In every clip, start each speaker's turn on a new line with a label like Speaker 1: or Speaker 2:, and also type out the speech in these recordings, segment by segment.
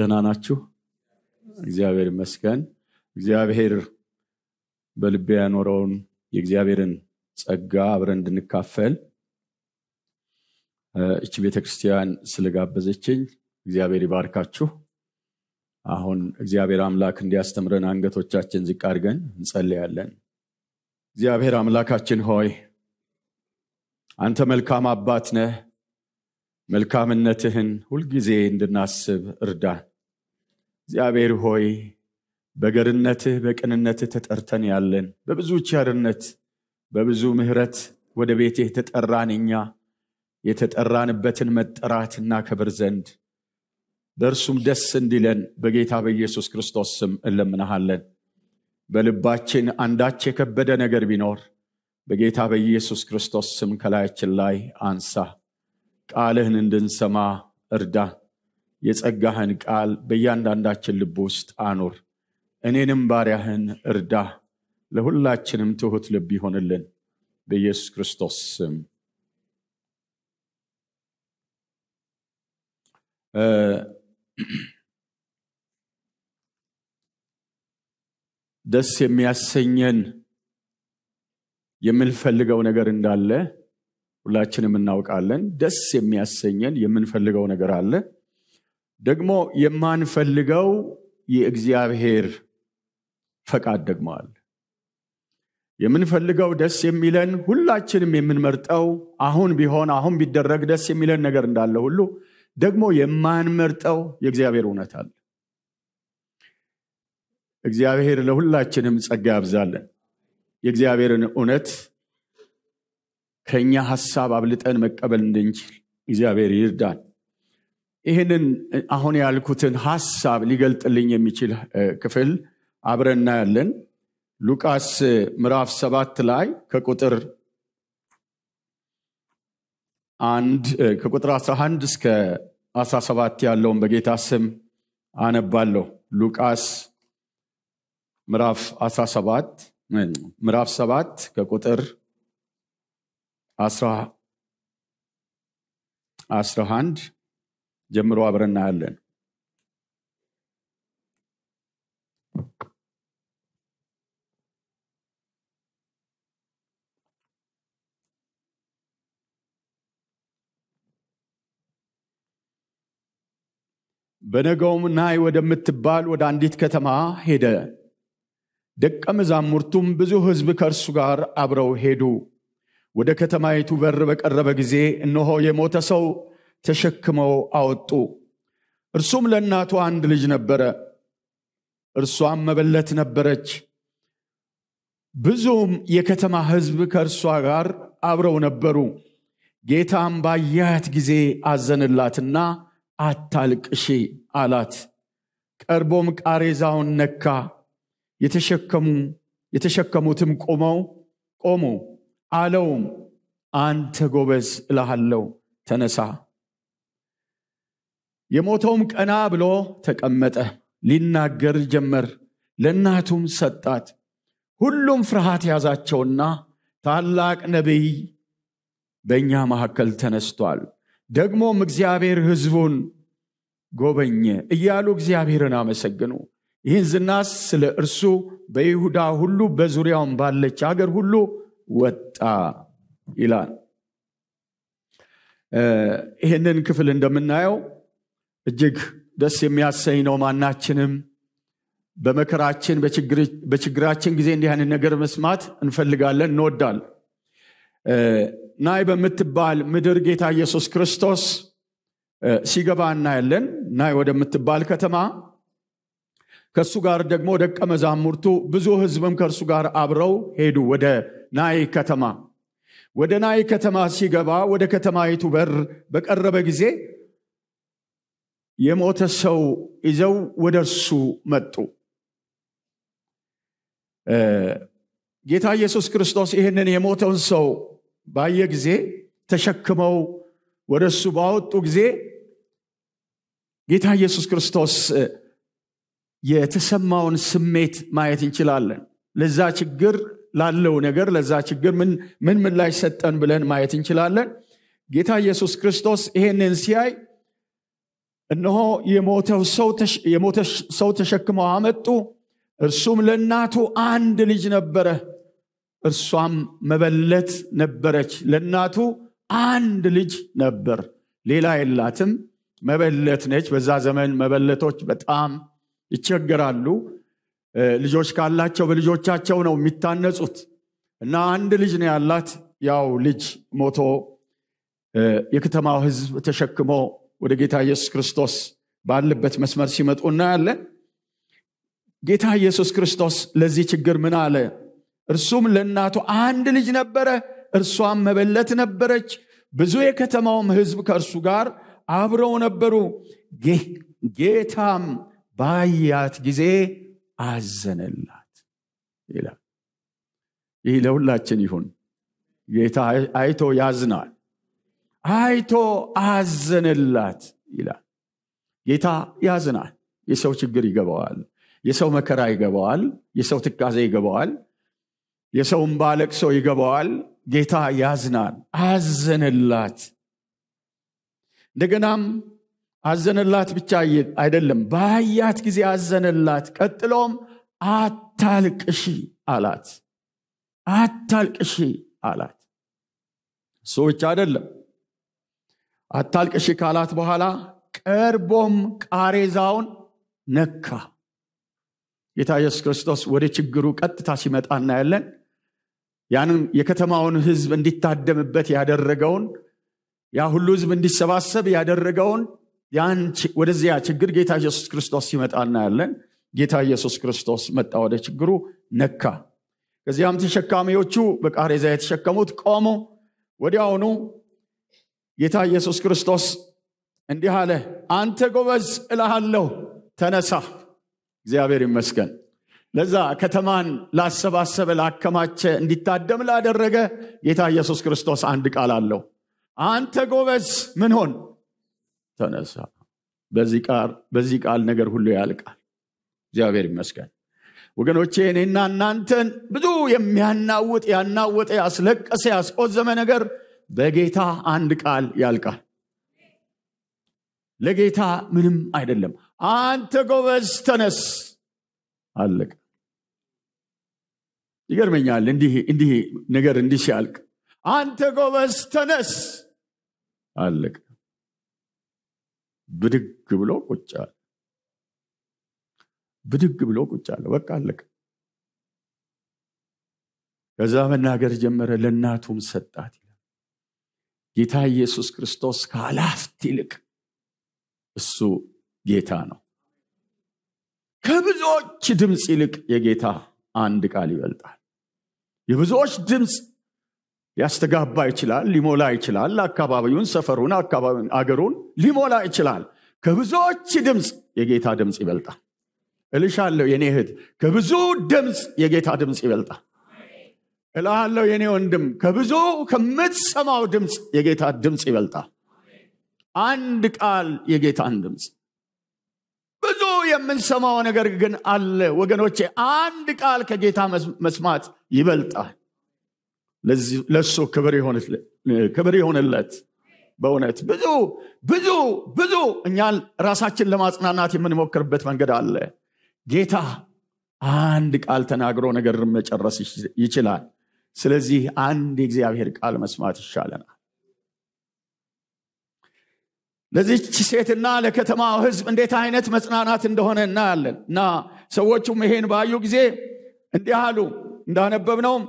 Speaker 1: ደህና ናችሁ? እግዚአብሔር ይመስገን። እግዚአብሔር በልቤ ያኖረውን የእግዚአብሔርን ጸጋ አብረን እንድንካፈል እች ቤተክርስቲያን ስለጋበዘችኝ እግዚአብሔር ይባርካችሁ። አሁን እግዚአብሔር አምላክ እንዲያስተምረን አንገቶቻችን ዝቅ አድርገን እንጸልያለን። እግዚአብሔር አምላካችን ሆይ አንተ መልካም አባት ነህ። መልካምነትህን ሁልጊዜ እንድናስብ እርዳን። እግዚአብሔር ሆይ በገርነትህ በቅንነትህ ተጠርተን ያለን በብዙ ቸርነት በብዙ ምህረት ወደ ቤትህ የተጠራን እኛ የተጠራንበትን መጠራት እናከብር ዘንድ በእርሱም ደስ እንዲለን በጌታ በኢየሱስ ክርስቶስ ስም እለምናሃለን በልባችን አንዳች የከበደ ነገር ቢኖር በጌታ በኢየሱስ ክርስቶስ ስም ከላያችን ላይ አንሳ። ቃልህን እንድንሰማ እርዳን። የጸጋህን ቃል በእያንዳንዳችን ልብ ውስጥ አኑር። እኔንም ባሪያህን እርዳ። ለሁላችንም ትሑት ልብ ይሆንልን። በኢየሱስ ክርስቶስ ስም ደስ የሚያሰኘን የምንፈልገው ነገር እንዳለ ሁላችንም እናውቃለን። ደስ የሚያሰኘን የምንፈልገው ነገር አለ። ደግሞ የማንፈልገው የእግዚአብሔር ፈቃድ ደግሞ አለ። የምንፈልገው ደስ የሚለን ሁላችንም የምንመርጠው አሁን ቢሆን አሁን ቢደረግ ደስ የሚለን ነገር እንዳለ ሁሉ ደግሞ የማንመርጠው የእግዚአብሔር እውነት አለ። እግዚአብሔር ለሁላችንም ጸጋ ያብዛለን። የእግዚአብሔርን እውነት ከእኛ ሀሳብ አብልጠን መቀበል እንድንችል እግዚአብሔር ይርዳን። ይህንን አሁን ያልኩትን ሀሳብ ሊገልጥልኝ የሚችል ክፍል አብረ እናያለን። ሉቃስ ምዕራፍ ሰባት ላይ ከቁጥር አንድ ከቁጥር 11 እስከ 17 ያለውን በጌታ ስም አነባለሁ። ሉቃስ ምዕራፍ 17 ምዕራፍ 7 ከቁጥር 11 ጀምሮ አብረን እናያለን። በነገውም ናይ ወደምትባል ወደ አንዲት ከተማ ሄደ። ደቀ መዛሙርቱም ብዙ ህዝብ ከእርሱ ጋር አብረው ሄዱ። ወደ ከተማይቱ በር በቀረበ ጊዜ እነሆ የሞተ ሰው ተሸክመው አወጡ። እርሱም ለእናቱ አንድ ልጅ ነበረ፣ እርሷም መበለት ነበረች። ብዙም የከተማ ህዝብ ከእርሷ ጋር አብረው ነበሩ። ጌታም ባያት ጊዜ አዘንላትና አታልቅሺ አላት። ቀርቦም ቃሬዛውን ነካ፣ የተሸከሙ የተሸከሙትም ቆመው ቆሙ። አለውም አንተ ጎበዝ እልሃለሁ፣ ተነሳ የሞተውም ቀና ብሎ ተቀመጠ፣ ሊናገር ጀመር፣ ለእናቱም ሰጣት። ሁሉም ፍርሃት ያዛቸውና ታላቅ ነቢይ በእኛ መካከል ተነስቷል፣ ደግሞም እግዚአብሔር ህዝቡን ጎበኘ እያሉ እግዚአብሔርን አመሰግኑ። ይህን ዝናስ ስለ እርሱ በይሁዳ ሁሉ በዙሪያውም ባለች ሀገር ሁሉ ወጣ ይላል። ይህንን ክፍል እንደምናየው እጅግ ደስ የሚያሰኝ ነው። ማናችንም በመከራችን በችግራችን ጊዜ እንዲህ አይነት ነገር መስማት እንፈልጋለን፣ እንወዳለን። ናይ በምትባል ምድር ጌታ ኢየሱስ ክርስቶስ ሲገባ እናያለን። ናይ ወደምትባል ከተማ ከእሱ ጋር ደግሞ ደቀ መዛሙርቱ ብዙ ህዝብም ከእርሱ ጋር አብረው ሄዱ ወደ ናይ ከተማ። ወደ ናይ ከተማ ሲገባ ወደ ከተማይቱ በር በቀረበ ጊዜ የሞተ ሰው ይዘው ወደ እርሱ መጡ። ጌታ ኢየሱስ ክርስቶስ ይህንን የሞተውን ሰው ባየ ጊዜ ተሸክመው ወደ እሱ ባወጡ ጊዜ ጌታ ኢየሱስ ክርስቶስ የተሰማውን ስሜት ማየት እንችላለን። ለዛ ችግር ላለው ነገር ለዛ ችግር ምን ምን ምላሽ ሰጠን ብለን ማየት እንችላለን። ጌታ ኢየሱስ ክርስቶስ ይሄንን ሲያይ እነሆ የሞተ ሰው ተሸክመው አመጡ። እርሱም ለእናቱ አንድ ልጅ ነበረ፣ እርሷም መበለት ነበረች። ለእናቱ አንድ ልጅ ነበር፣ ሌላ የላትም፣ መበለት ነች። በዛ ዘመን መበለቶች በጣም ይቸገራሉ። ልጆች ካላቸው በልጆቻቸው ነው የሚታነጹት። እና አንድ ልጅ ነው ያላት። ያው ልጅ ሞቶ የከተማው ህዝብ ተሸክሞ ወደ ጌታ ኢየሱስ ክርስቶስ ባለበት መስመር ሲመጡ እናያለን ጌታ ኢየሱስ ክርስቶስ ለዚህ ችግር ምን አለ እርሱም ለእናቱ አንድ ልጅ ነበረ እርሷም መበለት ነበረች ብዙ የከተማውም ህዝብ ከእርሱ ጋር አብረው ነበሩ ጌታም ባያት ጊዜ አዘነላት ይላል ይህ ለሁላችን ይሁን ጌታ አይቶ ያዝናል አይቶ አዘነላት ይላል። ጌታ ያዝናል። የሰው ችግር ይገባዋል። የሰው መከራ ይገባዋል። የሰው ትካዜ ይገባዋል። የሰውን ባለቅሶ ይገባዋል። ጌታ ያዝናል። አዘነላት። እንደገናም አዘነላት ብቻ አይደለም፣ ባያት ጊዜ አዘነላት። ቀጥሎም አታልቅሺ አላት። አታልቅሺ አላት። እሱ ብቻ አይደለም አታልቅሺ ካላት በኋላ ቀርቦም ቃሬዛውን ነካ ጌታ ኢየሱስ ክርስቶስ ወደ ችግሩ ቀጥታ ሲመጣ እናያለን ያንን የከተማውን ህዝብ እንዲታደምበት ያደረገውን ያ ሁሉ ህዝብ እንዲሰባሰብ ያደረገውን ወደዚያ ችግር ጌታ ኢየሱስ ክርስቶስ ሲመጣ እናያለን ጌታ ኢየሱስ ክርስቶስ መጣ ወደ ችግሩ ነካ ከዚያም ተሸካሚዎቹ በቃሬዛ የተሸከሙት ቆሙ ወዲያውኑ ጌታ ኢየሱስ ክርስቶስ እንዲህ አለ፣ አንተ ጎበዝ እልሃለሁ፣ ተነሳ። እግዚአብሔር ይመስገን። ለዛ ከተማን ላሰባሰበ፣ ላከማቸ፣ እንዲታደም ላደረገ ጌታ ኢየሱስ ክርስቶስ አንድ ቃል አለው። አንተ ጎበዝ ምን ሆን? ተነሳ። በዚህ ቃል ነገር ሁሉ ያልቃል። እግዚአብሔር ይመስገን። ወገኖቼ እኔና እናንተን ብዙ የሚያናውጥ ያናወጠ ያስለቀሰ ያስቆዘመ ነገር በጌታ አንድ ቃል ያልቃል ለጌታ ምንም አይደለም አንተ ጎበዝ ተነስ አለቀ ይገርመኛል እንዲህ እንዲህ ነገር እንዲህ ሲያልቅ አንተ ጎበዝ ተነስ አለቀ ብድግ ብሎ ቁጭ ብድግ ብሎ ቁጭ አለ በቃ አለቀ ከዛ መናገር ጀመረ ለእናቱም ሰጣት ጌታ ኢየሱስ ክርስቶስ ከአላፍት ይልቅ እሱ ጌታ ነው ከብዙዎች ድምፅ ይልቅ የጌታ አንድ ቃል ይበልጣል የብዙዎች ድምፅ ሊያስተጋባ ይችላል ሊሞላ ይችላል አካባቢውን ሰፈሩን አገሩን ሊሞላ ይችላል ከብዙዎች ድምፅ የጌታ ድምፅ ይበልጣል እልሻለሁ የኔ እህት ከብዙ ድምፅ የጌታ ድምፅ ይበልጣል እልሃለሁ የኔ ወንድም ከብዙ ከምትሰማው ድምፅ የጌታ ድምፅ ይበልጣል። አንድ ቃል የጌታን ድምፅ ብዙ የምንሰማው ነገር ግን አለ ወገኖቼ። አንድ ቃል ከጌታ መስማት ይበልጣል። ለሱ ክብር ይሆንለት። በእውነት ብዙ ብዙ ብዙ እኛን ራሳችን ለማጽናናት የምንሞክርበት መንገድ አለ። ጌታ አንድ ቃል ተናግሮ ነገር መጨረስ ይችላል። ስለዚህ አንድ የእግዚአብሔር ቃል መስማት ይሻለናል ለዚች ሴትና ለከተማ ህዝብ እንዴት አይነት መጽናናት እንደሆነ እናያለን እና ሰዎቹም ይሄን ባዩ ጊዜ እንዲህ አሉ እንዳነበብነውም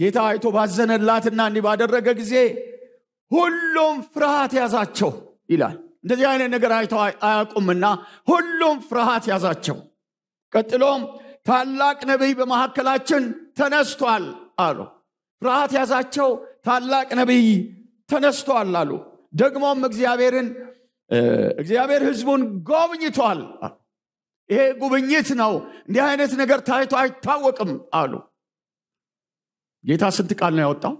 Speaker 1: ጌታ አይቶ ባዘነላትና እንዲህ ባደረገ ጊዜ ሁሉም ፍርሃት ያዛቸው ይላል እንደዚህ አይነት ነገር አይተው አያውቁምና ሁሉም ፍርሃት ያዛቸው ቀጥሎም ታላቅ ነቢይ በመካከላችን ተነስቷል አሉ። ፍርሃት ያዛቸው። ታላቅ ነቢይ ተነስቷል አሉ። ደግሞም እግዚአብሔርን እግዚአብሔር ህዝቡን ጎብኝቷል። ይሄ ጉብኝት ነው። እንዲህ አይነት ነገር ታይቶ አይታወቅም አሉ። ጌታ ስንት ቃል ነው ያወጣው?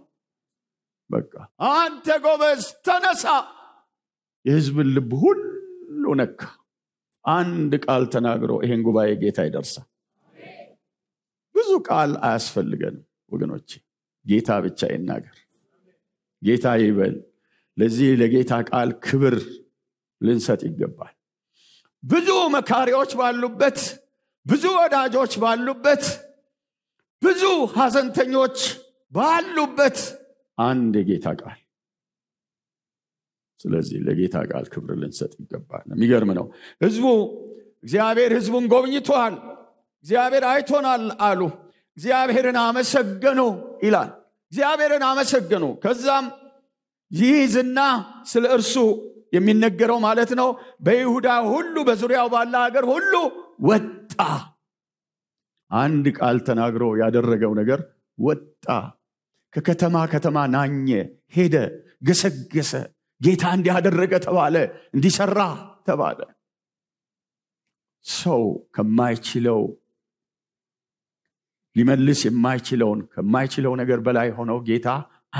Speaker 1: በቃ አንተ ጎበዝ ተነሳ። የህዝብን ልብ ሁሉ ነካ። አንድ ቃል ተናግሮ ይሄን ጉባኤ ጌታ ይደርሳል። ብዙ ቃል አያስፈልገንም። ወገኖች ጌታ ብቻ ይናገር ጌታ ይበል ለዚህ ለጌታ ቃል ክብር ልንሰጥ ይገባል ብዙ መካሪዎች ባሉበት ብዙ ወዳጆች ባሉበት ብዙ ሀዘንተኞች ባሉበት አንድ የጌታ ቃል ስለዚህ ለጌታ ቃል ክብር ልንሰጥ ይገባል የሚገርም ነው ህዝቡ እግዚአብሔር ህዝቡን ጎብኝቷል እግዚአብሔር አይቶናል አሉ እግዚአብሔርን አመሰገኑ ይላል። እግዚአብሔርን አመሰገኑ። ከዛም ይህ ዝና ስለ እርሱ የሚነገረው ማለት ነው። በይሁዳ ሁሉ በዙሪያው ባለ ሀገር ሁሉ ወጣ። አንድ ቃል ተናግሮ ያደረገው ነገር ወጣ። ከከተማ ከተማ ናኘ፣ ሄደ፣ ገሰገሰ። ጌታ እንዲያደረገ ተባለ፣ እንዲሰራ ተባለ። ሰው ከማይችለው ሊመልስ የማይችለውን ከማይችለው ነገር በላይ ሆነው ጌታ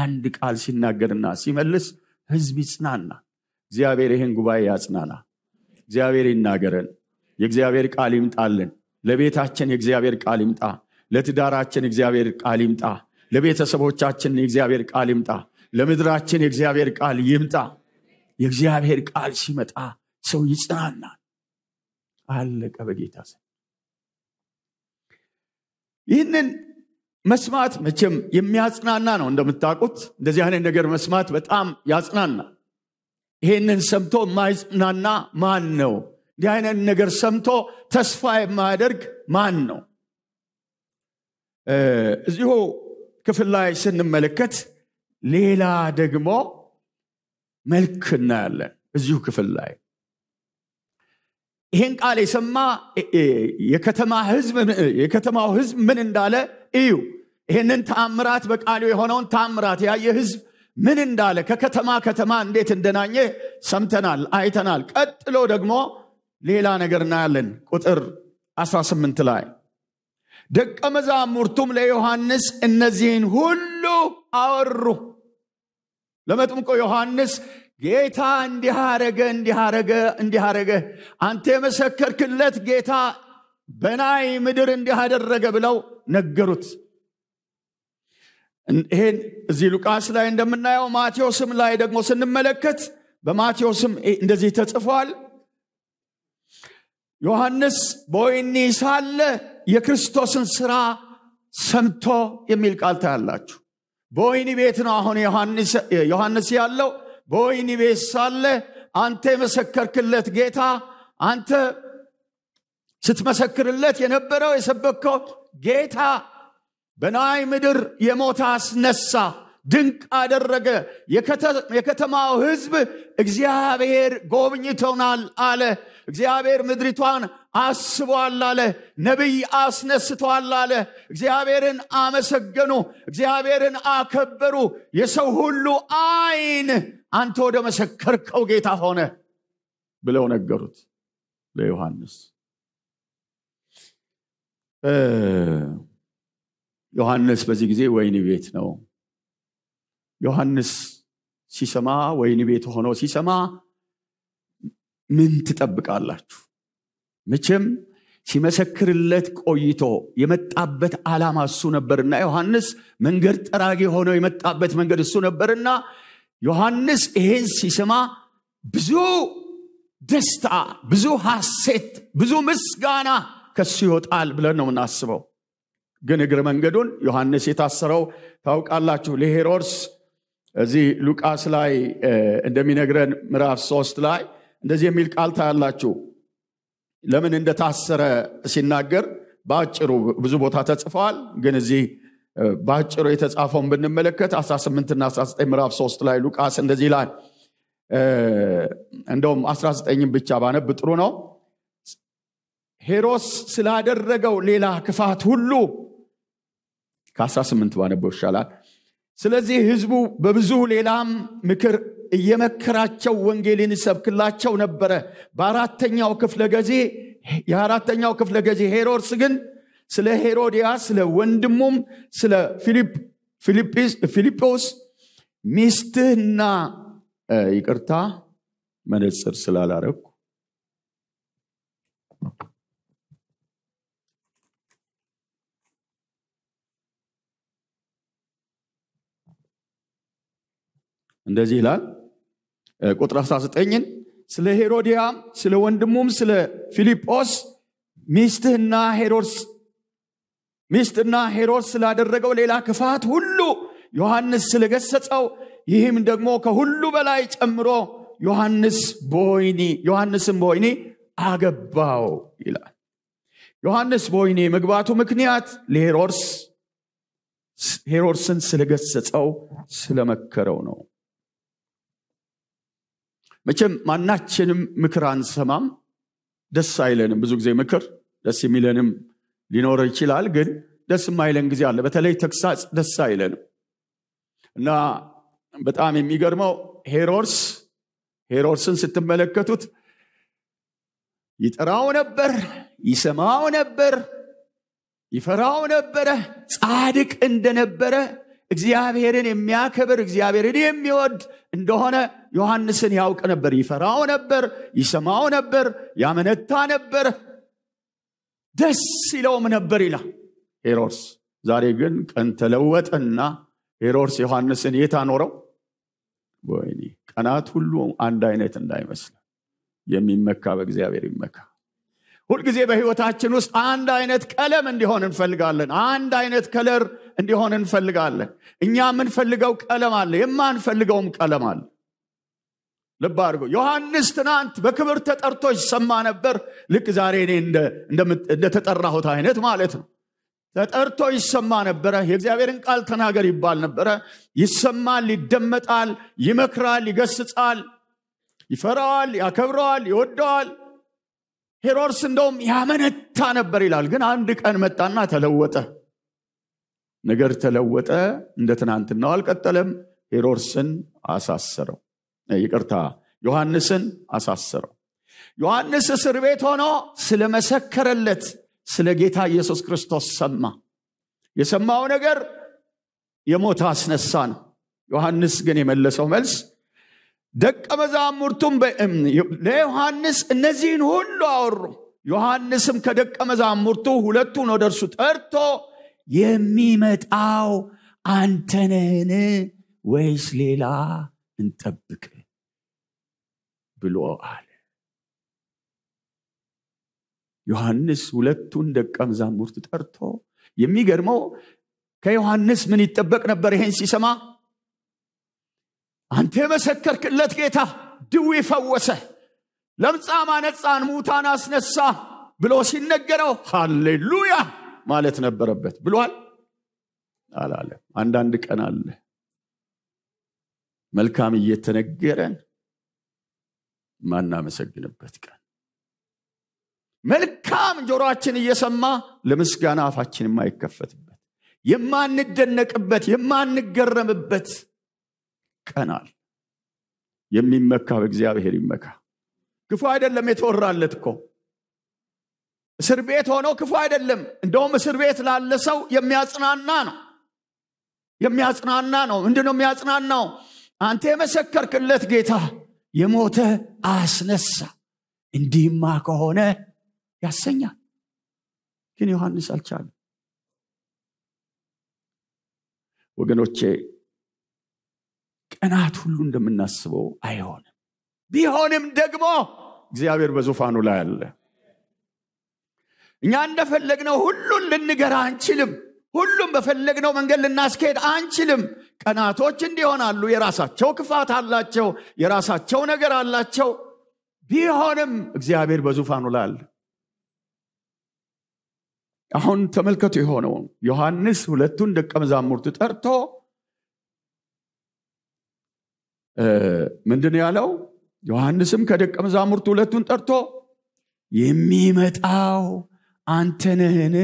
Speaker 1: አንድ ቃል ሲናገርና ሲመልስ ህዝብ ይጽናና እግዚአብሔር ይህን ጉባኤ ያጽናና እግዚአብሔር ይናገረን የእግዚአብሔር ቃል ይምጣልን ለቤታችን የእግዚአብሔር ቃል ይምጣ ለትዳራችን የእግዚአብሔር ቃል ይምጣ ለቤተሰቦቻችን የእግዚአብሔር ቃል ይምጣ ለምድራችን የእግዚአብሔር ቃል ይምጣ የእግዚአብሔር ቃል ሲመጣ ሰው ይጽናናል አለቀ በጌታ ይህንን መስማት መቼም የሚያጽናና ነው። እንደምታውቁት እንደዚህ አይነት ነገር መስማት በጣም ያጽናና። ይህንን ሰምቶ የማይጽናና ማን ነው? እንዲህ አይነት ነገር ሰምቶ ተስፋ የማያደርግ ማን ነው? እዚሁ ክፍል ላይ ስንመለከት ሌላ ደግሞ መልክ እናያለን። እዚሁ ክፍል ላይ ይህን ቃል የሰማ የከተማው ህዝብ ምን እንዳለ እዩ ይህንን ተአምራት በቃሉ የሆነውን ተአምራት ያየ ህዝብ ምን እንዳለ ከከተማ ከተማ እንዴት እንደናኘ ሰምተናል አይተናል ቀጥሎ ደግሞ ሌላ ነገር እናያለን ቁጥር 18 ላይ ደቀ መዛሙርቱም ለዮሐንስ እነዚህን ሁሉ አወሩ ለመጥምቆ ዮሐንስ ጌታ እንዲህ አረገ እንዲህ እንዲህ አረገ አንተ የመሰከርክለት ጌታ በናይ ምድር እንዲያደረገ ብለው ነገሩት ይሄን እዚህ ሉቃስ ላይ እንደምናየው ማቴዎስም ላይ ደግሞ ስንመለከት በማቴዎስም እንደዚህ ተጽፏል ዮሐንስ በወይኒ ሳለ የክርስቶስን ስራ ሰምቶ የሚል ቃል ታያላችሁ በወይኒ ቤት ነው አሁን ዮሐንስ ያለው በወይኒ ቤት ሳለ አንተ የመሰከርክለት ጌታ አንተ ስትመሰክርለት የነበረው የሰበከው ጌታ በናይ ምድር የሞታ አስነሳ ድንቅ አደረገ የከተማው ህዝብ እግዚአብሔር ጎብኝቶናል አለ እግዚአብሔር ምድሪቷን አስቧል አለ ነቢይ አስነስተዋል አለ እግዚአብሔርን አመሰገኑ እግዚአብሔርን አከበሩ የሰው ሁሉ አይን አንተ ወደ መሰከርከው ጌታ ሆነ ብለው ነገሩት ለዮሐንስ ዮሐንስ በዚህ ጊዜ ወይን ቤት ነው ዮሐንስ ሲሰማ ወይን ቤት ሆኖ ሲሰማ ምን ትጠብቃላችሁ መቼም ሲመሰክርለት ቆይቶ የመጣበት ዓላማ እሱ ነበርና ዮሐንስ መንገድ ጠራጊ ሆኖ የመጣበት መንገድ እሱ ነበርና ዮሐንስ ይሄን ሲሰማ ብዙ ደስታ፣ ብዙ ሐሴት፣ ብዙ ምስጋና ከሱ ይወጣል ብለን ነው የምናስበው። ግን እግር መንገዱን ዮሐንስ የታሰረው ታውቃላችሁ ለሄሮድስ እዚህ ሉቃስ ላይ እንደሚነግረን ምዕራፍ ሶስት ላይ እንደዚህ የሚል ቃል ታያላችሁ ለምን እንደታሰረ ሲናገር በአጭሩ ብዙ ቦታ ተጽፈዋል። ግን እዚህ በአጭሩ የተጻፈውን ብንመለከት 18ና 19 ምዕራፍ 3 ላይ ሉቃስ እንደዚህ ይላል። እንደውም 19 ብቻ ባነብ ጥሩ ነው። ሄሮስ ስላደረገው ሌላ ክፋት ሁሉ ከ18 ባነበው ይሻላል። ስለዚህ ህዝቡ በብዙ ሌላም ምክር እየመከራቸው ወንጌልን ይሰብክላቸው ነበረ። በአራተኛው ክፍለ ጊዜ የአራተኛው ክፍለ ጊዜ ሄሮድስ ግን ስለ ሄሮዲያ ስለ ወንድሙም ስለ ፊልጶስ ሚስትህና ይቅርታ መነጽር ስላላረግኩ እንደዚህ ይላል ቁጥር 19ን ስለ ሄሮዲያም ስለ ወንድሙም ስለ ፊልጶስ ሚስትህና ሄሮድስ ሚስትና ሄሮድስ ስላደረገው ሌላ ክፋት ሁሉ ዮሐንስ ስለገሰጸው ይህም ደግሞ ከሁሉ በላይ ጨምሮ ዮሐንስ በወይኒ ዮሐንስም በወይኒ አገባው ይላል። ዮሐንስ በወይኒ መግባቱ ምክንያት ለሄሮድስ ሄሮድስን ስለገሰጸው ስለመከረው ነው። መቼም ማናችንም ምክር አንሰማም፣ ደስ አይለንም። ብዙ ጊዜ ምክር ደስ የሚለንም ሊኖር ይችላል፣ ግን ደስ የማይለን ጊዜ አለ። በተለይ ተግሳጽ ደስ አይለንም እና በጣም የሚገርመው ሄሮድስ ሄሮድስን ስትመለከቱት ይጠራው ነበር፣ ይሰማው ነበር፣ ይፈራው ነበረ፣ ጻድቅ እንደነበረ እግዚአብሔርን የሚያከብር እግዚአብሔርን የሚወድ እንደሆነ ዮሐንስን ያውቅ ነበር ይፈራው ነበር ይሰማው ነበር ያመነታ ነበር ደስ ይለውም ነበር ይላል ሄሮድስ ዛሬ ግን ቀን ተለወጠና ሄሮድስ ዮሐንስን የት አኖረው ወይ ቀናት ሁሉ አንድ አይነት እንዳይመስል የሚመካ በእግዚአብሔር ይመካ ሁልጊዜ በህይወታችን ውስጥ አንድ አይነት ቀለም እንዲሆን እንፈልጋለን አንድ አይነት ከለር እንዲሆን እንፈልጋለን እኛ የምንፈልገው ቀለም አለ የማንፈልገውም ቀለም አለ ልብ አድርጎ ዮሐንስ ትናንት በክብር ተጠርቶ ይሰማ ነበር ልክ ዛሬ እኔ እንደተጠራሁት አይነት ማለት ነው ተጠርቶ ይሰማ ነበረ የእግዚአብሔርን ቃል ተናገር ይባል ነበረ ይሰማል ይደመጣል ይመክራል ይገስጻል ይፈራዋል ያከብረዋል ይወደዋል ሄሮድስ እንደውም ያመነታ ነበር ይላል ግን አንድ ቀን መጣና ተለወጠ ነገር ተለወጠ እንደ ትናንትናው አልቀጠለም ሄሮድስን አሳሰረው ይቅርታ ዮሐንስን አሳስረው ዮሐንስ እስር ቤት ሆኖ ስለመሰከረለት ስለ ጌታ ኢየሱስ ክርስቶስ ሰማ የሰማው ነገር የሞት አስነሳ ነው ዮሐንስ ግን የመለሰው መልስ ደቀ መዛሙርቱም ለዮሐንስ እነዚህን ሁሉ አወሩ ዮሐንስም ከደቀ መዛሙርቱ ሁለቱን ወደ እርሱ ጠርቶ የሚመጣው አንተነህን ወይስ ሌላ እንጠብቅ ብሎአል። ዮሐንስ ሁለቱን ደቀ መዛሙርት ጠርቶ የሚገርመው ከዮሐንስ ምን ይጠበቅ ነበር? ይሄን ሲሰማ አንተ የመሰከርክለት ጌታ ድዊ ፈወሰ፣ ለምጻም አነጻን፣ ሙታን አስነሳ ብሎ ሲነገረው ሃሌሉያ ማለት ነበረበት ብሏል አላለም። አንዳንድ ቀን አለ መልካም እየተነገረን ማናመሰግንበት ቀን መልካም ጆሮችን እየሰማ ለምስጋና አፋችን የማይከፈትበት የማንደነቅበት የማንገረምበት ቀናል የሚመካ በእግዚአብሔር ይመካ ክፉ አይደለም የተወራለት እኮ እስር ቤት ሆኖ ክፉ አይደለም እንደውም እስር ቤት ላለ ሰው የሚያጽናና ነው የሚያጽናና ነው ምንድነው የሚያጽናናው አንተ የመሰከርክለት ጌታ የሞተ አስነሳ። እንዲህማ ከሆነ ያሰኛል። ግን ዮሐንስ አልቻለም። ወገኖቼ ቀናት ሁሉ እንደምናስበው አይሆንም። ቢሆንም ደግሞ እግዚአብሔር በዙፋኑ ላይ አለ። እኛ እንደፈለግነው ሁሉን ልንገራ አንችልም። ሁሉም በፈለግነው መንገድ ልናስኬድ አንችልም ቀናቶች እንዲሆናሉ የራሳቸው ክፋት አላቸው የራሳቸው ነገር አላቸው ቢሆንም እግዚአብሔር በዙፋኑ ላል አሁን ተመልከቱ የሆነው ዮሐንስ ሁለቱን ደቀ መዛሙርት ጠርቶ ምንድን ያለው ዮሐንስም ከደቀ መዛሙርት ሁለቱን ጠርቶ የሚመጣው አንተ ነህን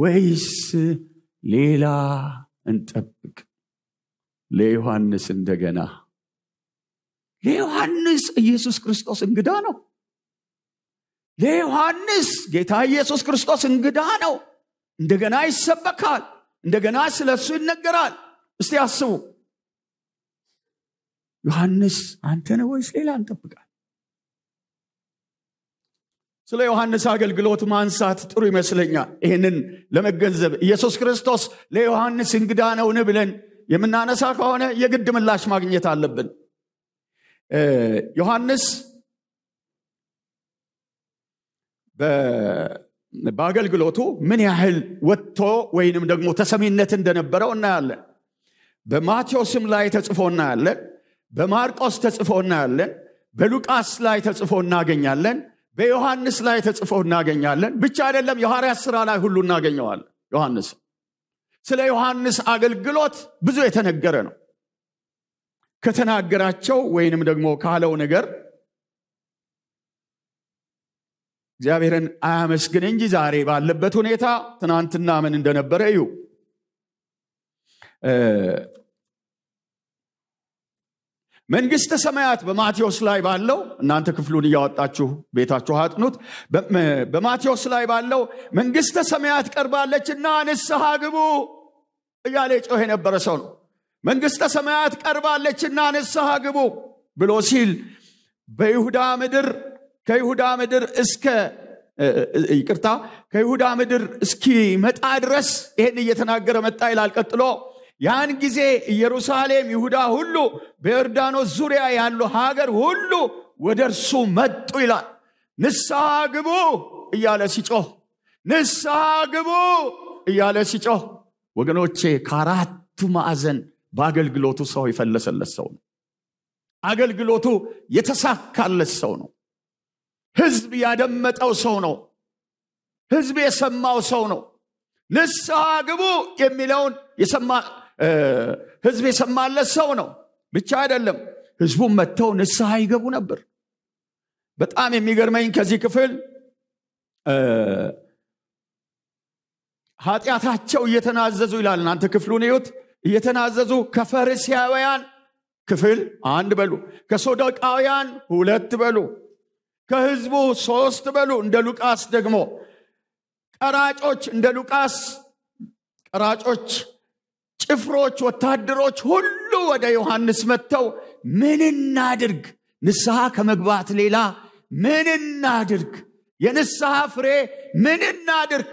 Speaker 1: ወይስ ሌላ እንጠብቅ? ለዮሐንስ እንደገና ለዮሐንስ ኢየሱስ ክርስቶስ እንግዳ ነው። ለዮሐንስ ጌታ ኢየሱስ ክርስቶስ እንግዳ ነው። እንደገና ይሰበካል። እንደገና ስለ እሱ ይነገራል። እስቲ አስቡ። ዮሐንስ አንተ ነው ወይስ ሌላ እንጠብቃል? ስለ ዮሐንስ አገልግሎት ማንሳት ጥሩ ይመስለኛል ይህንን ለመገንዘብ ኢየሱስ ክርስቶስ ለዮሐንስ እንግዳ ነውን ብለን የምናነሳ ከሆነ የግድ ምላሽ ማግኘት አለብን ዮሐንስ በአገልግሎቱ ምን ያህል ወጥቶ ወይንም ደግሞ ተሰሚነት እንደነበረው እናያለን በማቴዎስም ላይ ተጽፎ እናያለን በማርቆስ ተጽፎ እናያለን በሉቃስ ላይ ተጽፎ እናገኛለን በዮሐንስ ላይ ተጽፎ እናገኛለን ብቻ አይደለም የሐዋርያት ስራ ላይ ሁሉ እናገኘዋለን ዮሐንስ ስለ ዮሐንስ አገልግሎት ብዙ የተነገረ ነው ከተናገራቸው ወይንም ደግሞ ካለው ነገር እግዚአብሔርን አያመስግን እንጂ ዛሬ ባለበት ሁኔታ ትናንትና ምን እንደነበረ እዩ መንግሥተ ሰማያት በማቴዎስ ላይ ባለው እናንተ ክፍሉን እያወጣችሁ ቤታችሁ አጥኑት። በማቴዎስ ላይ ባለው መንግሥተ ሰማያት ቀርባለችና ንስሐ ግቡ እያለ ጮህ የነበረ ሰው ነው። መንግሥተ ሰማያት ቀርባለችና ንስሐ ግቡ ብሎ ሲል በይሁዳ ምድር ከይሁዳ ምድር እስከ ይቅርታ ከይሁዳ ምድር እስኪመጣ ድረስ ይህን እየተናገረ መጣ ይላል ቀጥሎ ያን ጊዜ ኢየሩሳሌም፣ ይሁዳ ሁሉ በዮርዳኖስ ዙሪያ ያሉ ሀገር ሁሉ ወደ እርሱ መጡ ይላል። ንስሐ ግቡ እያለ ሲጮህ፣ ንስሐ ግቡ እያለ ሲጮህ፣ ወገኖቼ ከአራቱ ማዕዘን በአገልግሎቱ ሰው የፈለሰለት ሰው ነው። አገልግሎቱ የተሳካለት ሰው ነው። ህዝብ ያደመጠው ሰው ነው። ህዝብ የሰማው ሰው ነው። ንስሐ ግቡ የሚለውን የሰማ ህዝብ የሰማለት ሰው ነው ብቻ አይደለም ህዝቡን መጥተው ንስሐ ይገቡ ነበር በጣም የሚገርመኝ ከዚህ ክፍል ኃጢአታቸው እየተናዘዙ ይላል እናንተ ክፍሉን እዩት እየተናዘዙ ከፈሪሳውያን ክፍል አንድ በሉ ከሶደቃውያን ሁለት በሉ ከህዝቡ ሶስት በሉ እንደ ሉቃስ ደግሞ ቀራጮች እንደ ሉቃስ ቀራጮች ጭፍሮች፣ ወታደሮች ሁሉ ወደ ዮሐንስ መጥተው ምን እናድርግ? ንስሐ ከመግባት ሌላ ምን እናድርግ? የንስሐ ፍሬ ምን እናድርግ?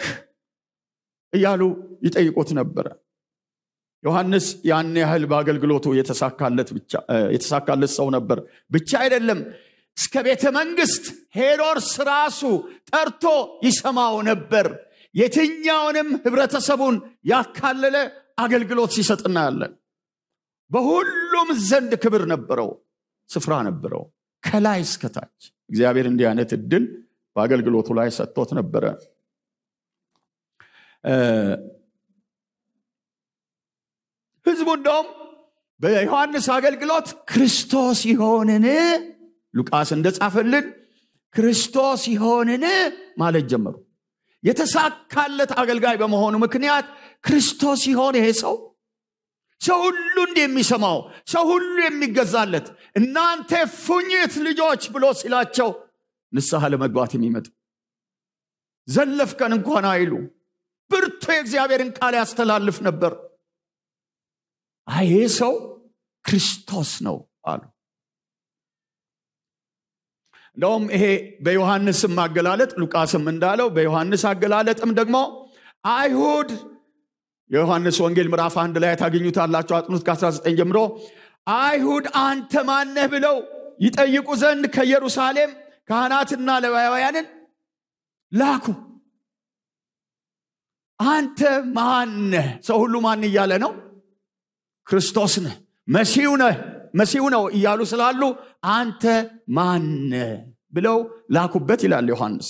Speaker 1: እያሉ ይጠይቁት ነበረ። ዮሐንስ ያን ያህል በአገልግሎቱ የተሳካለት ሰው ነበር። ብቻ አይደለም፣ እስከ ቤተ መንግስት ሄሮድስ ራሱ ጠርቶ ይሰማው ነበር። የትኛውንም ህብረተሰቡን ያካለለ አገልግሎት ሲሰጥ እናያለን። በሁሉም ዘንድ ክብር ነበረው፣ ስፍራ ነበረው ከላይ እስከታች። እግዚአብሔር እንዲህ አይነት እድል በአገልግሎቱ ላይ ሰጥቶት ነበረ። ህዝቡ እንደውም በዮሐንስ አገልግሎት ክርስቶስ ይሆንን ሉቃስ እንደጻፈልን ክርስቶስ ይሆንን ማለት ጀመሩ። የተሳካለት አገልጋይ በመሆኑ ምክንያት ክርስቶስ ሲሆን ይሄ ሰው ሰው ሁሉ እንደሚሰማው ሰው ሁሉ የሚገዛለት እናንተ ፉኝት ልጆች ብሎ ሲላቸው ንስሐ ለመግባት የሚመጡ ዘለፍከን እንኳን አይሉ ብርቱ የእግዚአብሔርን ቃል ያስተላልፍ ነበር አይ ሰው ክርስቶስ ነው አሉ እንደውም ይሄ በዮሐንስም አገላለጥ ሉቃስም እንዳለው በዮሐንስ አገላለጥም ደግሞ አይሁድ የዮሐንስ ወንጌል ምዕራፍ አንድ ላይ ታገኙታላቸው አጥኑት ከ19 ጀምሮ አይሁድ አንተ ማነህ ብለው ይጠይቁ ዘንድ ከኢየሩሳሌም ካህናትና ለዋያውያንን ላኩ አንተ ማነህ ሰው ሁሉ ማን እያለ ነው ክርስቶስ ነህ መሲሁ ነህ መሲሁ ነው እያሉ ስላሉ አንተ ማነ ብለው ላኩበት ይላል ዮሐንስ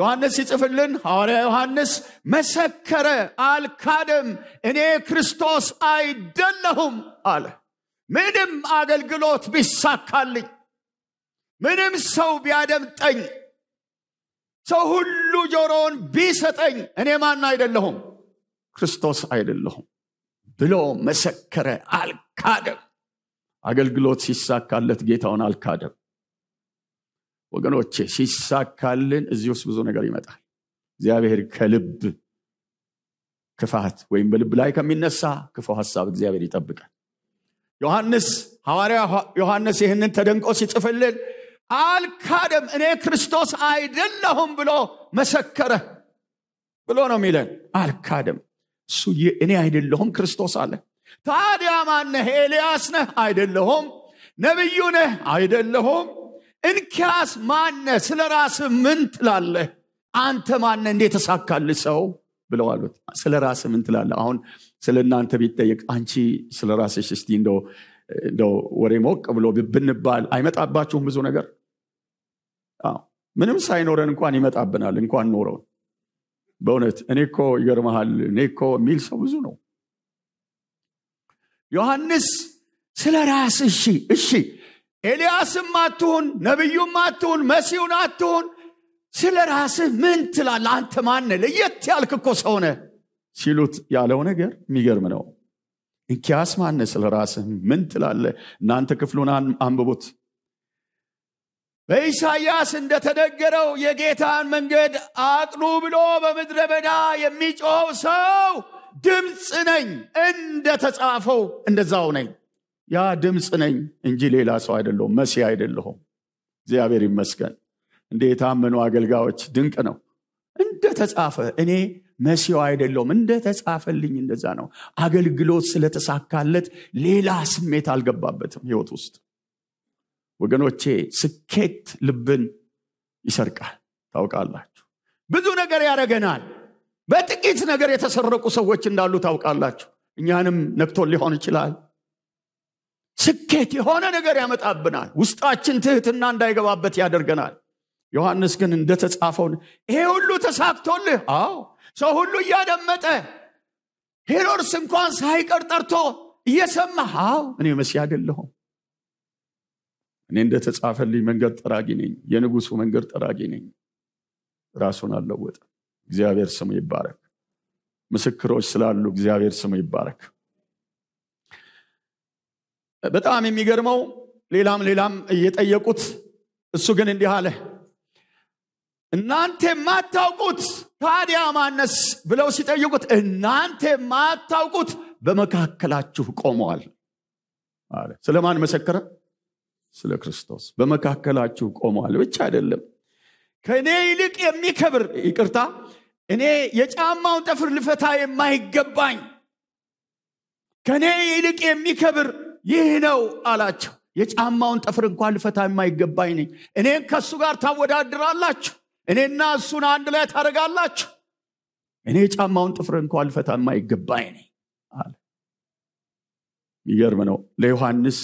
Speaker 1: ዮሐንስ ይጽፍልን ሐዋርያ ዮሐንስ መሰከረ አልካደም እኔ ክርስቶስ አይደለሁም አለ ምንም አገልግሎት ቢሳካልኝ ምንም ሰው ቢያደምጠኝ ሰው ሁሉ ጆሮውን ቢሰጠኝ እኔ ማን አይደለሁም ክርስቶስ አይደለሁም ብሎ መሰከረ፣ አልካደም። አገልግሎት ሲሳካለት ጌታውን አልካደም። ወገኖቼ ሲሳካልን እዚህ ውስጥ ብዙ ነገር ይመጣል። እግዚአብሔር ከልብ ክፋት ወይም በልብ ላይ ከሚነሳ ክፉ ሀሳብ እግዚአብሔር ይጠብቃል። ዮሐንስ ሐዋርያ ዮሐንስ ይህንን ተደንቆ ሲጽፍልን አልካደም፣ እኔ ክርስቶስ አይደለሁም ብሎ መሰከረ ብሎ ነው የሚለን። አልካደም። እሱ እኔ አይደለሁም ክርስቶስ አለ ታዲያ ማነህ ኤልያስ ነህ አይደለሁም ነቢዩ ነህ አይደለሁም እንኪያስ ማነ ስለ ራስ ምን ትላለህ አንተ ማነ እንዴ ተሳካል ሰው ብለው አሉት ስለ ራስ ምን ትላለ አሁን ስለ እናንተ ቢጠየቅ አንቺ ስለ ራስሽ እስቲ እንደው ወሬ ሞቅ ብሎ ብንባል አይመጣባችሁም ብዙ ነገር ምንም ሳይኖረን እንኳን ይመጣብናል እንኳን ኖረውን በእውነት እኔ ኮ ይገርመሃል እኔ ኮ የሚል ሰው ብዙ ነው ዮሐንስ ስለ ራስ እሺ እሺ ኤልያስም አትሁን ነቢዩም አትሁን መሲሁን አትሁን ስለ ራስህ ምን ትላል አንተ ማነ ለየት ያልክ እኮ ሰውነ ሲሉት ያለው ነገር የሚገርም ነው እንኪያስ ማነ ስለ ራስህ ምን ትላለ እናንተ ክፍሉን አንብቡት በኢሳይያስ እንደተነገረው የጌታን መንገድ አቅኑ ብሎ በምድረ በዳ የሚጮው ሰው ድምፅ ነኝ፣ እንደተጻፈው እንደዛው ነኝ። ያ ድምፅ ነኝ እንጂ ሌላ ሰው አይደለሁም፣ መሲህ አይደለሁም። እግዚአብሔር ይመስገን። እንደ የታመኑ አገልጋዮች ድንቅ ነው። እንደተጻፈ እኔ መሲው አይደለሁም፣ እንደተጻፈልኝ እንደዛ ነው። አገልግሎት ስለተሳካለት ሌላ ስሜት አልገባበትም ህይወት ውስጥ ወገኖቼ ስኬት ልብን ይሰርቃል ታውቃላችሁ ብዙ ነገር ያደረገናል በጥቂት ነገር የተሰረቁ ሰዎች እንዳሉ ታውቃላችሁ እኛንም ነክቶን ሊሆን ይችላል ስኬት የሆነ ነገር ያመጣብናል ውስጣችን ትህትና እንዳይገባበት ያደርገናል ዮሐንስ ግን እንደተጻፈው ይሄ ሁሉ ተሳክቶልህ አዎ ሰው ሁሉ እያደመጠ ሄሮድስ እንኳን ሳይቀር ጠርቶ እየሰማ አዎ እኔ መሲ አይደለሁም እኔ እንደተጻፈልኝ መንገድ ጠራጊ ነኝ። የንጉሱ መንገድ ጠራጊ ነኝ። ራሱን አለወጠ። እግዚአብሔር ስሙ ይባረክ። ምስክሮች ስላሉ እግዚአብሔር ስሙ ይባረክ። በጣም የሚገርመው ሌላም ሌላም እየጠየቁት እሱ ግን እንዲህ አለ፣ እናንተ የማታውቁት ታዲያ ማነስ ብለው ሲጠይቁት እናንተ የማታውቁት በመካከላችሁ ቆመዋል ስለማን መሰከረ? ስለ ክርስቶስ በመካከላችሁ ቆሟል ብቻ አይደለም ከእኔ ይልቅ የሚከብር ይቅርታ እኔ የጫማውን ጠፍር ልፈታ የማይገባኝ ከእኔ ይልቅ የሚከብር ይህ ነው አላቸው የጫማውን ጠፍር እንኳን ልፈታ የማይገባኝ ነኝ እኔን ከእሱ ጋር ታወዳድራላችሁ እኔና እሱን አንድ ላይ ታደርጋላችሁ እኔ የጫማውን ጥፍር እንኳን ልፈታ የማይገባኝ ነኝ አለ ይገርም ነው ለዮሐንስ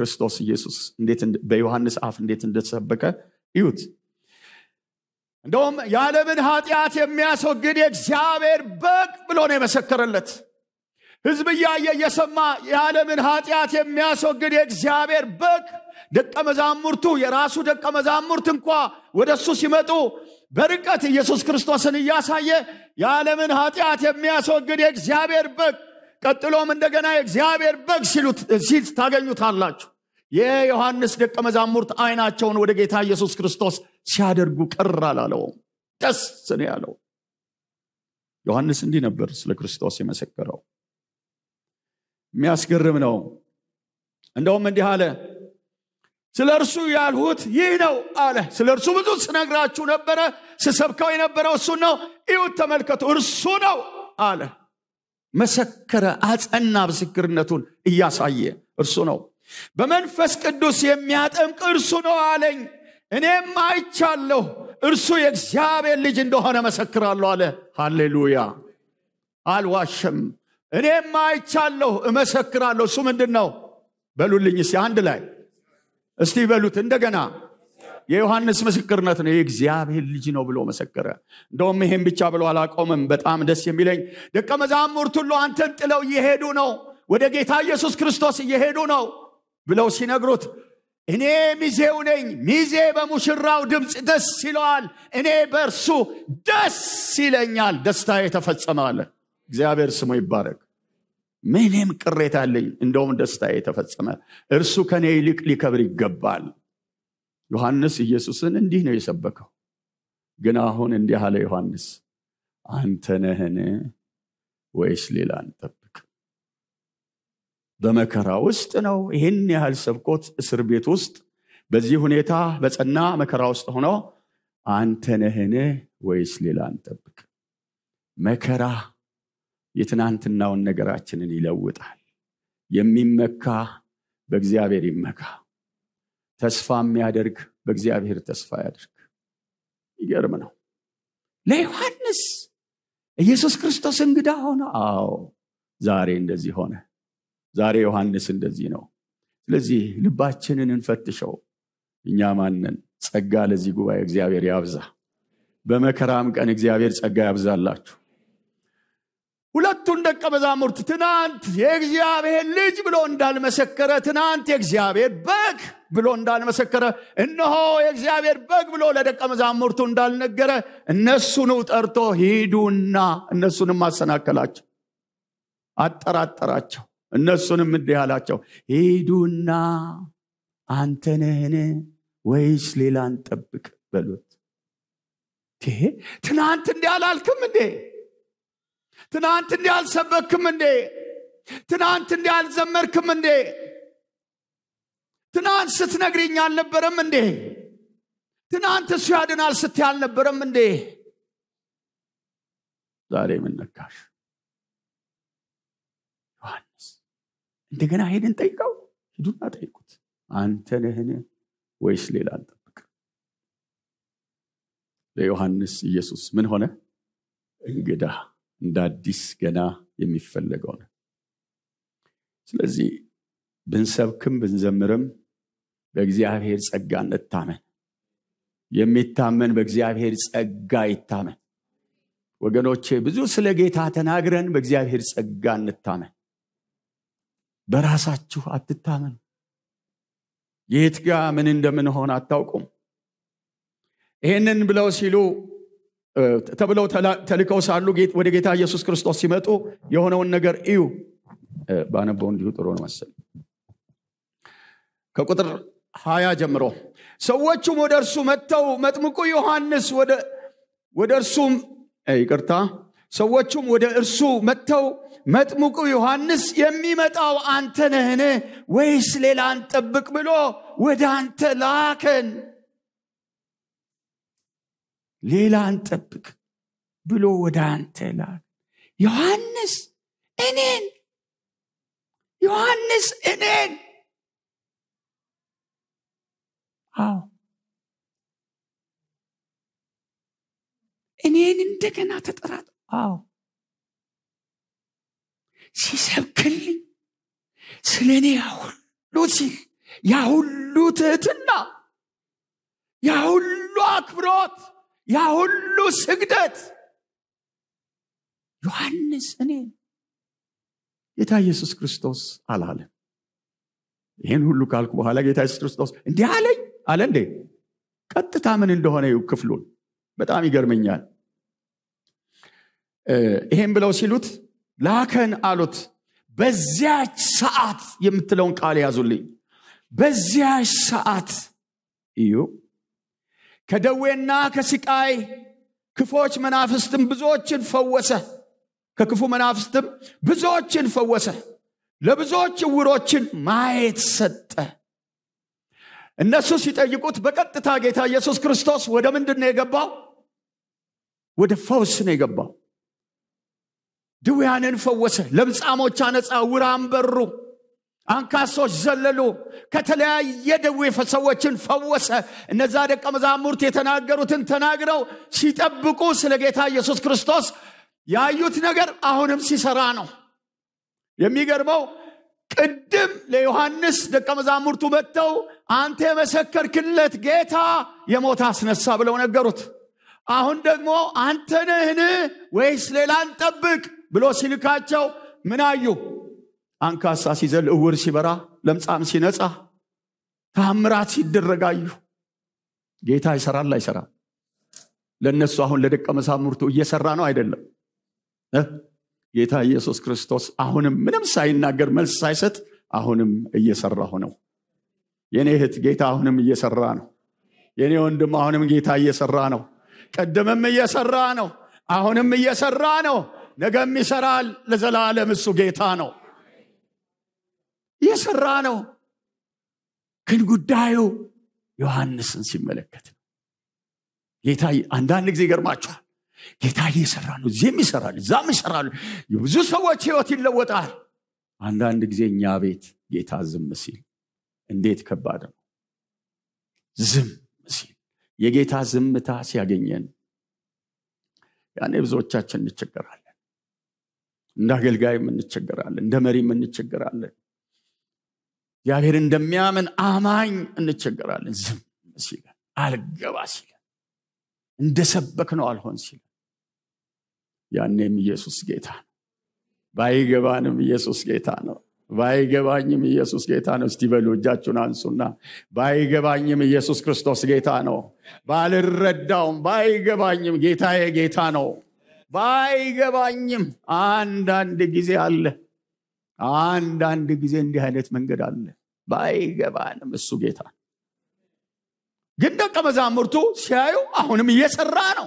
Speaker 1: ክርስቶስ ኢየሱስ እንዴት በዮሐንስ አፍ እንዴት እንደተሰበከ እዩት እንደውም የዓለምን ኃጢአት የሚያስወግድ የእግዚአብሔር በግ ብሎ ነው የመሰከረለት ህዝብ እያየ እየሰማ የዓለምን ኃጢአት የሚያስወግድ የእግዚአብሔር በግ ደቀ መዛሙርቱ የራሱ ደቀ መዛሙርት እንኳ ወደ እሱ ሲመጡ በርቀት ኢየሱስ ክርስቶስን እያሳየ የዓለምን ኃጢአት የሚያስወግድ የእግዚአብሔር በግ ቀጥሎም እንደገና የእግዚአብሔር በግ ሲል ታገኙታላችሁ። የዮሐንስ ደቀ መዛሙርት አይናቸውን ወደ ጌታ ኢየሱስ ክርስቶስ ሲያደርጉ ቅር አላለውም፣ ደስ ነው ያለው። ዮሐንስ እንዲህ ነበር ስለ ክርስቶስ የመሰከረው። የሚያስገርም ነው። እንደውም እንዲህ አለ፣ ስለ እርሱ ያልሁት ይህ ነው አለ። ስለ እርሱ ብዙ ስነግራችሁ ነበረ፣ ስሰብከው የነበረው እሱን ነው። ይሁት ተመልከቱ፣ እርሱ ነው አለ። መሰከረ፣ አጸና። ምስክርነቱን እያሳየ እርሱ ነው። በመንፈስ ቅዱስ የሚያጠምቅ እርሱ ነው አለኝ። እኔም አይቻለሁ እርሱ የእግዚአብሔር ልጅ እንደሆነ መሰክራለሁ አለ። ሃሌሉያ! አልዋሸም። እኔም አይቻለሁ እመሰክራለሁ። እሱ ምንድን ነው? በሉልኝ እስቲ አንድ ላይ እስቲ በሉት እንደገና የዮሐንስ ምስክርነት ነው የእግዚአብሔር ልጅ ነው ብሎ መሰከረ እንደውም ይሄን ብቻ ብሎ አላቆምም በጣም ደስ የሚለኝ ደቀ መዛሙርት ሁሉ አንተን ጥለው እየሄዱ ነው ወደ ጌታ ኢየሱስ ክርስቶስ እየሄዱ ነው ብለው ሲነግሩት እኔ ሚዜው ነኝ ሚዜ በሙሽራው ድምፅ ደስ ይለዋል እኔ በእርሱ ደስ ይለኛል ደስታ የተፈጸመ አለ እግዚአብሔር ስሙ ይባረክ ምንም ቅሬታ አለኝ እንደውም ደስታ የተፈጸመ እርሱ ከእኔ ይልቅ ሊከብር ይገባል ዮሐንስ ኢየሱስን እንዲህ ነው የሰበከው። ግን አሁን እንዲህ አለ ዮሐንስ፣ አንተ ነህን ወይስ ሌላ እንጠብቅ? በመከራ ውስጥ ነው ይህን ያህል ሰብኮት እስር ቤት ውስጥ በዚህ ሁኔታ በጸና መከራ ውስጥ ሆኖ አንተ ነህን ወይስ ሌላ እንጠብቅ? መከራ የትናንትናውን ነገራችንን ይለውጣል። የሚመካ በእግዚአብሔር ይመካ። ተስፋ የሚያደርግ በእግዚአብሔር ተስፋ ያደርግ ይገርም ነው ለዮሐንስ ኢየሱስ ክርስቶስ እንግዳ ሆነ አዎ ዛሬ እንደዚህ ሆነ ዛሬ ዮሐንስ እንደዚህ ነው ስለዚህ ልባችንን እንፈትሸው እኛ ማንን ጸጋ ለዚህ ጉባኤ እግዚአብሔር ያብዛ በመከራም ቀን እግዚአብሔር ጸጋ ያብዛላችሁ ሁለቱን ደቀ መዛሙርት ትናንት የእግዚአብሔር ልጅ ብሎ እንዳልመሰከረ ትናንት የእግዚአብሔር በግ ብሎ እንዳልመሰከረ እነሆ የእግዚአብሔር በግ ብሎ ለደቀ መዛሙርቱ እንዳልነገረ እነሱን ጠርቶ ሂዱና እነሱንም አሰናከላቸው አጠራጠራቸው እነሱንም እንዲህ አላቸው ሂዱና አንተነህን ወይስ ሌላን ጠብቅ በሉት ትናንት እንዲህ አላልክም እንዴ ትናንት እንዲህ አልሰበክም እንዴ ትናንት እንዲህ አልዘመርክም እንዴ ትናንት ስትነግርኝ አልነበረም እንዴ? ትናንት እሱ ያድናል ስትይ አልነበረም እንዴ? ዛሬ ምን ነካሽ? ዮሐንስ እንደገና ሄድን ጠይቀው፣ ሂዱና ጠይቁት። አንተ ነህን ወይስ ሌላ አንጠብቅ? ለዮሐንስ ኢየሱስ ምን ሆነ? እንግዳ እንደ አዲስ ገና የሚፈለገው ነው። ስለዚህ ብንሰብክም ብንዘምርም በእግዚአብሔር ጸጋ እንታመን። የሚታመን በእግዚአብሔር ጸጋ ይታመን። ወገኖቼ ብዙ ስለ ጌታ ተናግረን በእግዚአብሔር ጸጋ እንታመን። በራሳችሁ አትታመኑ። የት ጋ ምን እንደምንሆን አታውቁም። ይህንን ብለው ሲሉ ተብለው ተልከው ሳሉ ወደ ጌታ ኢየሱስ ክርስቶስ ሲመጡ የሆነውን ነገር እዩ። ባነበው እንዲሁ ጥሩ ነው መሰል ከቁጥር ሀያ ጀምሮ ሰዎቹም ወደ እርሱ መጥተው መጥምቁ ዮሐንስ ወደ እርሱም ይቅርታ ሰዎቹም ወደ እርሱ መጥተው መጥምቁ ዮሐንስ የሚመጣው አንተ ነህን ወይስ ሌላ አንጠብቅ ብሎ ወደ አንተ ላከን ሌላ አንጠብቅ ብሎ ወደ አንተ ላከን ዮሐንስ እኔን ዮሐንስ እኔን አዎ እኔን እንደገና ተጠራጥ አዎ ሲሰብክልኝ ስለ እኔ ያሁሉ ሲል ያሁሉ ትህትና ያሁሉ አክብሮት ያሁሉ ስግደት ዮሐንስ እኔ ጌታ ኢየሱስ ክርስቶስ አላለም ይህን ሁሉ ካልኩ በኋላ ጌታ ኢየሱስ ክርስቶስ እንዲህ አለኝ አለ እንዴ ቀጥታ ምን እንደሆነ ይው ክፍሉን በጣም ይገርመኛል ይሄም ብለው ሲሉት ላከን አሉት በዚያች ሰዓት የምትለውን ቃል ያዙልኝ በዚያች ሰዓት እዩ ከደዌና ከስቃይ ክፎች መናፍስትም ብዙዎችን ፈወሰ ከክፉ መናፍስትም ብዙዎችን ፈወሰ ለብዙዎች እውሮችን ማየት ሰጠ እነሱ ሲጠይቁት በቀጥታ ጌታ ኢየሱስ ክርስቶስ ወደ ምንድን ነው የገባው? ወደ ፈውስ ነው የገባው። ድውያንን ፈወሰ፣ ለምጻሞች አነጻ፣ ውራን በሩ፣ አንካሶች ዘለሉ፣ ከተለያየ ደዌ ሰዎችን ፈወሰ። እነዛ ደቀ መዛሙርት የተናገሩትን ተናግረው ሲጠብቁ ስለ ጌታ ኢየሱስ ክርስቶስ ያዩት ነገር አሁንም ሲሰራ ነው። የሚገርመው ቅድም ለዮሐንስ ደቀ መዛሙርቱ መጥተው አንተ የመሰከርክለት ጌታ የሞት አስነሳ ብለው ነገሩት አሁን ደግሞ አንተ ነህን ወይስ ሌላን ጠብቅ ብሎ ሲልካቸው ምን አዩ አንካሳ ሲዘል እውር ሲበራ ለምጻም ሲነጻ ታምራት ሲደረጋዩ ጌታ ይሰራል አይሰራም ለእነሱ አሁን ለደቀ መዛሙርቱ እየሰራ ነው አይደለም ጌታ ኢየሱስ ክርስቶስ አሁንም ምንም ሳይናገር መልስ ሳይሰጥ አሁንም እየሰራሁ ነው የእኔ እህት ጌታ አሁንም እየሰራ ነው የእኔ ወንድም አሁንም ጌታ እየሰራ ነው ቅድምም እየሰራ ነው አሁንም እየሰራ ነው ነገም ይሰራል ለዘላለም እሱ ጌታ ነው እየሰራ ነው ግን ጉዳዩ ዮሐንስን ሲመለከት ነው ጌታ አንዳንድ ጊዜ ይገርማችኋል ጌታ እየሰራ ነው እዚህም ይሰራል እዛም ይሰራል የብዙ ሰዎች ህይወት ይለወጣል አንዳንድ ጊዜ እኛ ቤት ጌታ ዝም ሲል እንዴት ከባድ ነው ዝም ሲል የጌታ ዝምታ ሲያገኘን ያኔ ብዙዎቻችን እንቸገራለን እንደ አገልጋይም እንቸገራለን እንደ መሪም እንቸገራለን እግዚአብሔር እንደሚያምን አማኝ እንቸገራለን ዝም ሲለን አልገባ ሲለን እንደሰበክ ነው አልሆን ሲለን ያኔም ኢየሱስ ጌታ ነው። ባይገባንም ኢየሱስ ጌታ ነው። ባይገባኝም ኢየሱስ ጌታ ነው። እስቲ በሉ እጃችሁን አንሱና ባይገባኝም ኢየሱስ ክርስቶስ ጌታ ነው። ባልረዳውም ባይገባኝም ጌታዬ ጌታ ነው። ባይገባኝም አንዳንድ ጊዜ አለ። አንዳንድ ጊዜ እንዲህ አይነት መንገድ አለ። ባይገባንም እሱ ጌታ ግን ደቀ መዛሙርቱ ሲያዩ አሁንም እየሰራ ነው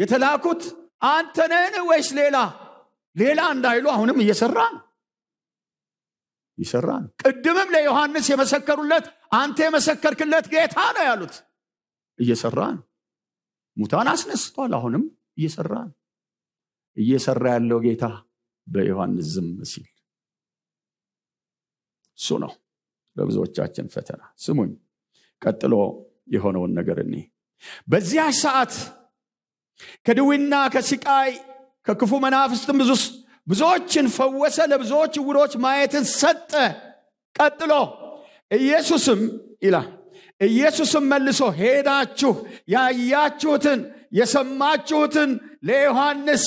Speaker 1: የተላኩት አንተ ነህን ወይስ ሌላ ሌላ እንዳይሉ አሁንም እየሰራ ነው ይሰራ ነው ቅድምም ለዮሐንስ የመሰከሩለት አንተ የመሰከርክለት ጌታ ነው ያሉት እየሰራ ነው ሙታን አስነስቷል አሁንም እየሰራ ነው እየሰራ ያለው ጌታ በዮሐንስ ዝም ሲል እሱ ነው ለብዙዎቻችን ፈተና ስሙኝ ቀጥሎ የሆነውን ነገር እኔ በዚያ ሰዓት ከድዊና ከስቃይ ከክፉ መናፍስትም ብዙ ብዙዎችን ፈወሰ፣ ለብዙዎች ዕውሮች ማየትን ሰጠ። ቀጥሎ ኢየሱስም ይላል ኢየሱስም መልሶ ሄዳችሁ ያያችሁትን የሰማችሁትን ለዮሐንስ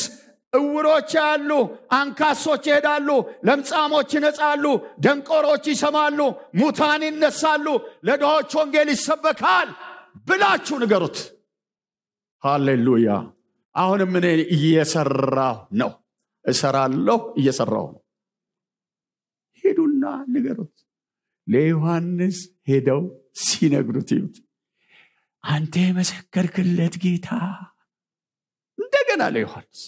Speaker 1: እውሮች ያሉ፣ አንካሶች ይሄዳሉ፣ ለምጻሞች ይነጻሉ፣ ደንቆሮች ይሰማሉ፣ ሙታን ይነሳሉ፣ ለድሆች ወንጌል ይሰበካል ብላችሁ ንገሩት። ሃሌሉያ። አሁንም እኔ እየሰራሁ ነው፣ እሰራለሁ፣ እየሰራሁ ነው። ሄዱና ንገሩት። ለዮሐንስ ሄደው ሲነግሩት ይዩት። አንተ የመሰከርክለት ጌታ እንደገና ለዮሐንስ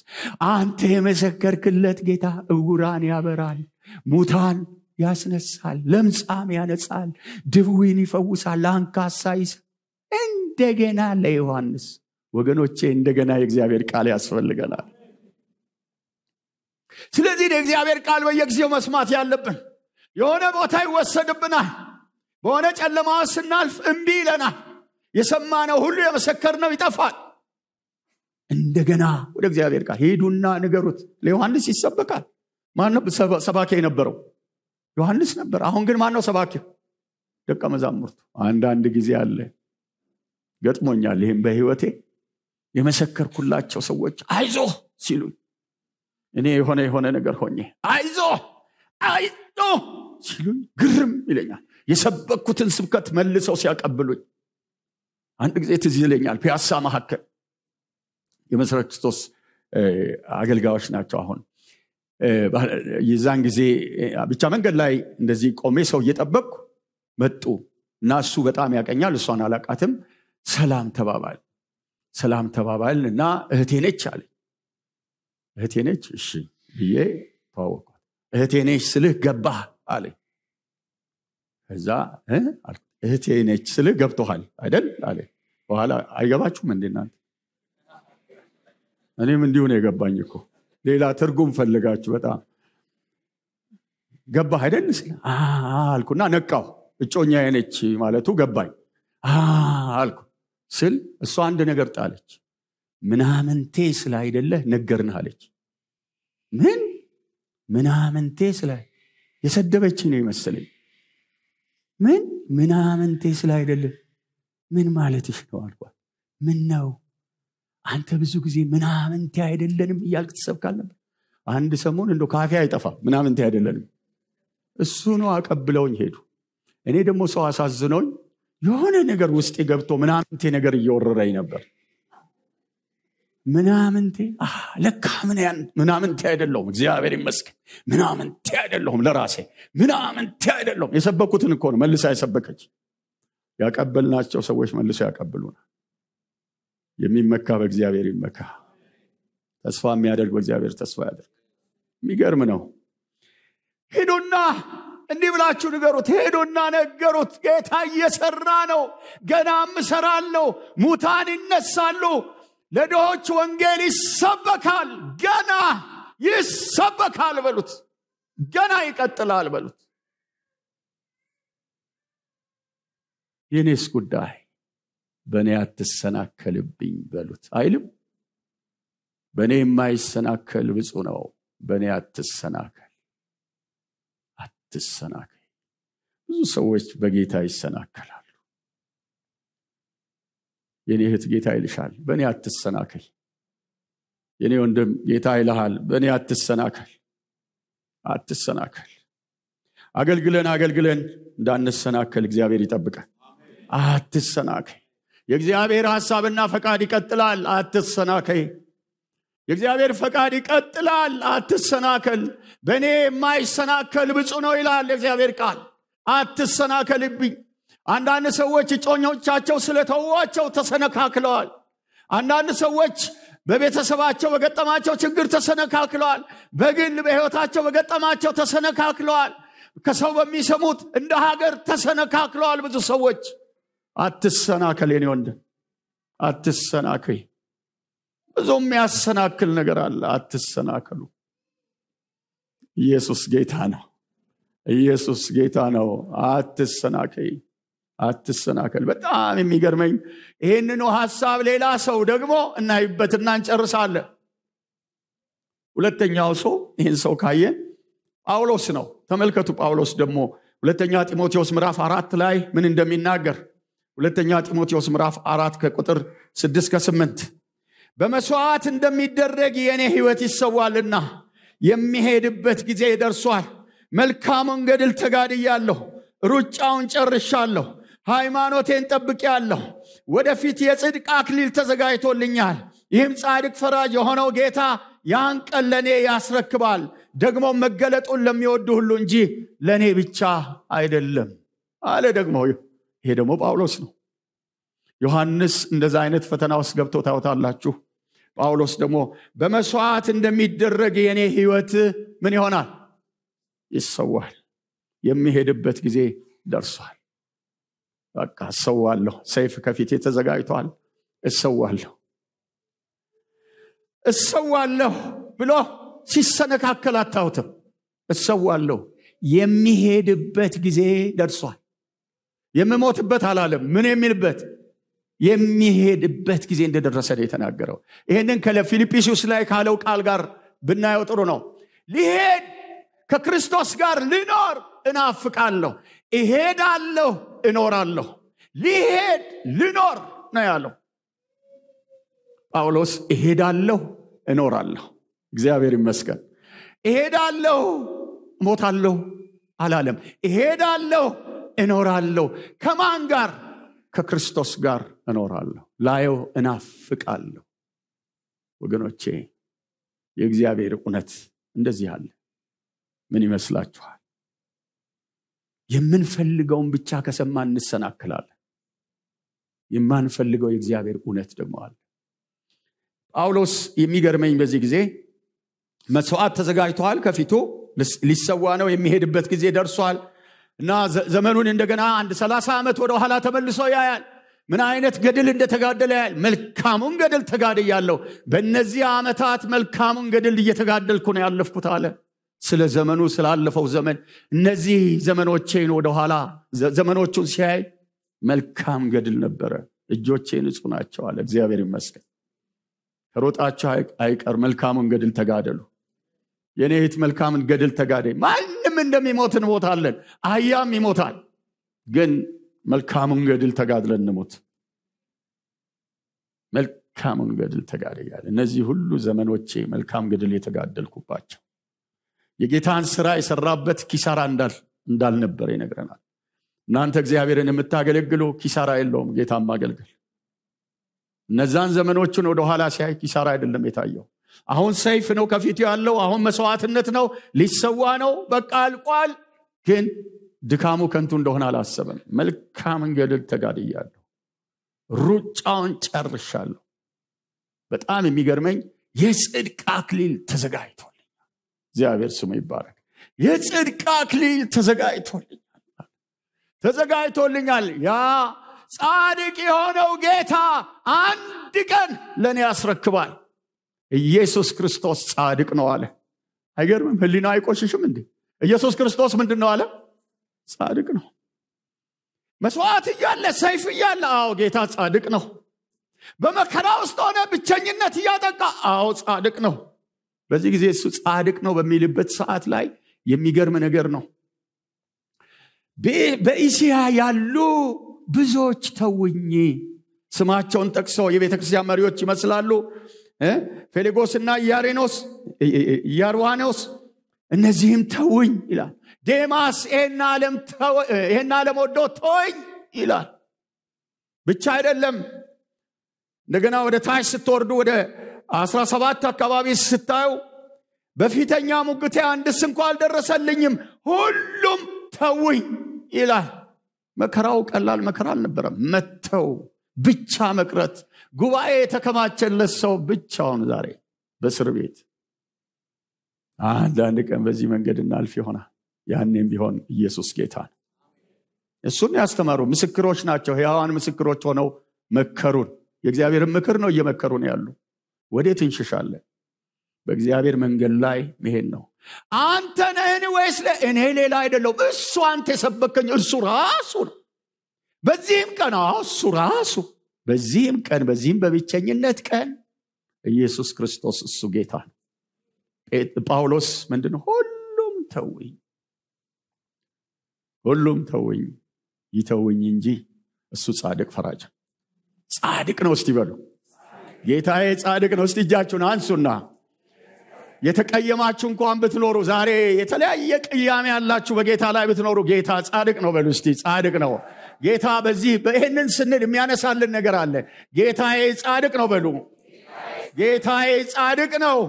Speaker 1: አንተ የመሰከርክለት ጌታ እውራን ያበራል፣ ሙታን ያስነሳል፣ ለምጻም ያነጻል፣ ድውይን ይፈውሳል፣ አንካሳ ይሰ እንደገና ለዮሐንስ ወገኖቼ እንደገና የእግዚአብሔር ቃል ያስፈልገናል ስለዚህ የእግዚአብሔር ቃል በየጊዜው መስማት ያለብን የሆነ ቦታ ይወሰድብናል በሆነ ጨለማ ስናልፍ እምቢ ይለናል የሰማነው ሁሉ ነው ይጠፋል እንደገና ወደ እግዚአብሔር ቃል ሄዱና ንገሩት ለዮሐንስ ይሰበካል ማነው ሰባኪ የነበረው ዮሐንስ ነበር አሁን ግን ማነው ሰባኪው ደቀ መዛሙርቱ አንዳንድ ጊዜ አለ ገጥሞኛል ይህም በህይወቴ የመሰከርኩላቸው ሰዎች አይዞ ሲሉ እኔ የሆነ የሆነ ነገር ሆኜ አይዞ አይዞ ሲሉ ግርም ይለኛል የሰበኩትን ስብከት መልሰው ሲያቀብሉኝ አንድ ጊዜ ትዝ ይለኛል ፒያሳ መካከል የመሰረት ክርስቶስ አገልጋዮች ናቸው አሁን የዛን ጊዜ ብቻ መንገድ ላይ እንደዚህ ቆሜ ሰው እየጠበቅኩ መጡ እና እሱ በጣም ያቀኛል እሷን አላቃትም ሰላም ተባባል ሰላም ተባባል እና እህቴ ነች አለ እህቴ ነች እሺ ብዬ ተዋወቁ እህቴ ነች ስልህ ገባህ አለ ከዛ እህቴ ነች ስልህ ገብቶሃል አይደል አለ በኋላ አይገባችሁም እንዴናት እኔም እንዲሁን የገባኝ እኮ ሌላ ትርጉም ፈልጋችሁ በጣም ገባህ አይደል አልኩና ነቃው እጮኛ ነች ማለቱ ገባኝ አልኩ ስል እሷ አንድ ነገር ጣለች። ምናምንቴ ስለ አይደለህ ነገርንህ አለች። ምን ምናምንቴ ስለ የሰደበች ነው ይመስለኝ። ምን ምናምንቴ ስለ ምን ማለትሽ ነው አልኳት። ምን ነው አንተ ብዙ ጊዜ ምናምንቴ አይደለንም እያልክ ትሰብካል ነበር። አንድ ሰሞን እንደ ካፌ አይጠፋም ምናምንቴ አይደለንም። እሱ ነው አቀብለውኝ ሄዱ። እኔ ደግሞ ሰው አሳዝነውኝ የሆነ ነገር ውስጤ ገብቶ ምናምንቴ ነገር እየወረረኝ ነበር ምናምንቴ ለካ ምናምንቴ አይደለሁም እግዚአብሔር ይመስገን ምናምንቴ አይደለሁም ለራሴ ምናምንቴ አይደለሁም የሰበኩትን እኮ ነው መልሳ የሰበከች ያቀበልናቸው ሰዎች መልሶ ያቀብሉናል የሚመካ በእግዚአብሔር ይመካ ተስፋ የሚያደርግ በእግዚአብሔር ተስፋ ያደርግ የሚገርም ነው ሄዶና እንዲህ ብላችሁ ንገሩት። ሄዶና ነገሩት፣ ጌታ እየሰራ ነው፣ ገና እሰራለሁ፣ ሙታን ይነሳሉ፣ ለድሆች ወንጌል ይሰበካል፣ ገና ይሰበካል በሉት፣ ገና ይቀጥላል በሉት። የኔስ ጉዳይ በእኔ አትሰናከልብኝ በሉት አይልም። በእኔ የማይሰናከል ብፁ ነው፣ በእኔ አትሰናከል አትሰናከይ። ብዙ ሰዎች በጌታ ይሰናከላሉ። የኔ እህት ጌታ ይልሻል፣ በእኔ አትሰናከይ። የኔ ወንድም ጌታ ይልሃል፣ በእኔ አትሰናከል፣ አትሰናከል። አገልግለን አገልግለን እንዳንሰናከል እግዚአብሔር ይጠብቃል። አትሰናከይ። የእግዚአብሔር ሐሳብና ፈቃድ ይቀጥላል። አትሰናከይ። የእግዚአብሔር ፈቃድ ይቀጥላል። አትሰናከል። በእኔ የማይሰናከል ብፁ ነው ይላል የእግዚአብሔር ቃል። አትሰናከልብኝ። አንዳንድ ሰዎች እጮኞቻቸው ስለተዋቸው ተሰነካክለዋል። አንዳንድ ሰዎች በቤተሰባቸው በገጠማቸው ችግር ተሰነካክለዋል። በግል በሕይወታቸው በገጠማቸው ተሰነካክለዋል። ከሰው በሚሰሙት እንደ ሀገር ተሰነካክለዋል ብዙ ሰዎች። አትሰናከል የኔ አትሰናከይ። እዞም የሚያሰናክል ነገር አለ። አትሰናከሉ። ኢየሱስ ጌታ ነው። ኢየሱስ ጌታ ነው። አትሰናከይ፣ አትሰናከል። በጣም የሚገርመኝ ይህንኑ ሀሳብ ሌላ ሰው ደግሞ እናይበትና እንጨርሳለን። ሁለተኛው ሰው ይህን ሰው ካየን ጳውሎስ ነው። ተመልከቱ ጳውሎስ ደግሞ ሁለተኛ ጢሞቴዎስ ምዕራፍ አራት ላይ ምን እንደሚናገር ሁለተኛ ጢሞቴዎስ ምዕራፍ አራት ከቁጥር ስድስት ከስምንት በመስዋዕት እንደሚደረግ የእኔ ህይወት ይሰዋልና የሚሄድበት ጊዜ ደርሷል። መልካሙን ገድል ተጋድያለሁ፣ ሩጫውን ጨርሻለሁ፣ ሃይማኖቴን ጠብቄያለሁ። ወደፊት የጽድቅ አክሊል ተዘጋጅቶልኛል። ይህም ጻድቅ ፈራጅ የሆነው ጌታ ያን ቀን ለእኔ ያስረክባል። ደግሞ መገለጡን ለሚወዱ ሁሉ እንጂ ለእኔ ብቻ አይደለም አለ። ደግሞ ይሄ ደግሞ ጳውሎስ ነው። ዮሐንስ እንደዛ አይነት ፈተና ውስጥ ገብቶ ታውታላችሁ። ጳውሎስ ደግሞ በመስዋዕት እንደሚደረግ የእኔ ህይወት ምን ይሆናል ይሰዋል የሚሄድበት ጊዜ ደርሷል በቃ እሰዋለሁ ሰይፍ ከፊቴ ተዘጋጅቷል እሰዋለሁ እሰዋለሁ ብሎ ሲሰነካከል አታውትም እሰዋለሁ የሚሄድበት ጊዜ ደርሷል የምሞትበት አላለም ምን የሚልበት የሚሄድበት ጊዜ እንደደረሰ ነው የተናገረው ይህንን ከለፊልጵስዩስ ላይ ካለው ቃል ጋር ብናየው ጥሩ ነው ሊሄድ ከክርስቶስ ጋር ልኖር እናፍቃለሁ እሄዳለሁ እኖራለሁ ሊሄድ ልኖር ነው ያለው ጳውሎስ እሄዳለሁ እኖራለሁ እግዚአብሔር ይመስገን እሄዳለሁ ሞታለሁ አላለም እሄዳለሁ እኖራለሁ ከማን ጋር ከክርስቶስ ጋር እኖራለሁ ላየው እናፍቃለሁ ወገኖቼ የእግዚአብሔር እውነት እንደዚህ አለ ምን ይመስላችኋል የምንፈልገውን ብቻ ከሰማ እንሰናክላለን የማንፈልገው የእግዚአብሔር እውነት ደግሞ አለ ጳውሎስ የሚገርመኝ በዚህ ጊዜ መስዋዕት ተዘጋጅተዋል ከፊቱ ሊሰዋ ነው የሚሄድበት ጊዜ ደርሷል እና ዘመኑን እንደገና አንድ ሰላሳ ዓመት ወደ ኋላ ተመልሶ ያያል ምን አይነት ገድል እንደተጋደለ ያያል መልካሙን ገድል ተጋድያለሁ በእነዚህ ዓመታት መልካሙን ገድል እየተጋደልኩ ነው ያለፍኩት አለ ስለ ዘመኑ ስላለፈው ዘመን እነዚህ ዘመኖቼን ወደኋላ ዘመኖቹን ሲያይ መልካም ገድል ነበረ እጆቼ ንጹ ናቸው አለ እግዚአብሔር ይመስገን ከሮጣቸው አይቀር መልካሙን ገድል ተጋደሉ የኔ እህት መልካምን ገድል ተጋደኝ ማን እንደሚሞት እንሞታለን። አያም ይሞታል። ግን መልካሙን ገድል ተጋድለን እንሞት። መልካሙን ገድል ተጋድያል። እነዚህ ሁሉ ዘመኖቼ መልካም ገድል የተጋደልኩባቸው የጌታን ስራ የሰራበት ኪሳራ እንዳልነበረ ይነግረናል። እናንተ እግዚአብሔርን የምታገለግሉ ኪሳራ የለውም ጌታ ማገልገል። እነዛን ዘመኖቹን ወደኋላ ሲያይ ኪሳራ አይደለም የታየው አሁን ሰይፍ ነው ከፊቱ ያለው። አሁን መስዋዕትነት ነው፣ ሊሰዋ ነው። በቃ አልቋል። ግን ድካሙ ከንቱ እንደሆነ አላሰበም። መልካም እንገድል ተጋድያለሁ፣ ሩጫውን ጨርሻለሁ። በጣም የሚገርመኝ የጽድቅ አክሊል ተዘጋጅቶልኛል። እግዚአብሔር ስሙ ይባረክ። የጽድቅ አክሊል ተዘጋጅቶልኛል ተዘጋጅቶልኛል ያ ጻድቅ የሆነው ጌታ አንድ ቀን ለእኔ ያስረክባል። ኢየሱስ ክርስቶስ ጻድቅ ነው አለ አይገርምም ህሊና አይቆሽሽም እንዴ ኢየሱስ ክርስቶስ ምንድን ነው አለ ጻድቅ ነው መስዋዕት እያለ ሰይፍ እያለ አዎ ጌታ ጻድቅ ነው በመከራ ውስጥ ሆነ ብቸኝነት እያጠቃ አዎ ጻድቅ ነው በዚህ ጊዜ እሱ ጻድቅ ነው በሚልበት ሰዓት ላይ የሚገርም ነገር ነው በኢስያ ያሉ ብዙዎች ተውኝ ስማቸውን ጠቅሰው የቤተ ክርስቲያን መሪዎች ይመስላሉ ፌሌጎስና ኢያሬኖስ ኢያርዋኖስ እነዚህም ተውኝ ይላል ዴማስ ይህን ዓለም ወዶ ተወኝ ይላል ብቻ አይደለም እንደገና ወደ ታች ስትወርዱ ወደ 17 አካባቢ ስታዩ በፊተኛ ሙግቴ አንድስ እንኳ አልደረሰልኝም ሁሉም ተውኝ ይላል መከራው ቀላል መከራ አልነበረም መተው ብቻ መቅረት ጉባኤ የተከማቸለት ሰው ብቻውን ዛሬ በእስር ቤት አንዳንድ ቀን በዚህ መንገድ እናልፍ ይሆናል ያኔም ቢሆን ኢየሱስ ጌታ እሱን ያስተማሩ ምስክሮች ናቸው ህያዋን ምስክሮች ሆነው መከሩን የእግዚአብሔርን ምክር ነው እየመከሩን ያሉ ወዴት እንሽሻለን በእግዚአብሔር መንገድ ላይ መሄድ ነው አንተ ነህን ወይስ እኔ ሌላ አይደለው እሱ አንተ የሰበከኝ እርሱ ራሱ ነው በዚህም ቀን እሱ ራሱ በዚህም ቀን በዚህም በብቸኝነት ቀን ኢየሱስ ክርስቶስ እሱ ጌታ ጳውሎስ ምንድን ሁሉም ተውኝ ሁሉም ተውኝ ይተውኝ እንጂ እሱ ጻድቅ ፈራጅ ጻድቅ ነው እስቲ በሉ ጌታዬ ጻድቅ ነው እስቲ እጃችሁን አንሱና የተቀየማችሁ እንኳን ብትኖሩ ዛሬ የተለያየ ቅያሜ ያላችሁ በጌታ ላይ ብትኖሩ ጌታ ጻድቅ ነው በሉ እስቲ ጻድቅ ነው ጌታ በዚህ ይህንን ስንል የሚያነሳልን ነገር አለ ጌታዬ ጻድቅ ነው በሉ ጌታዬ ጻድቅ ነው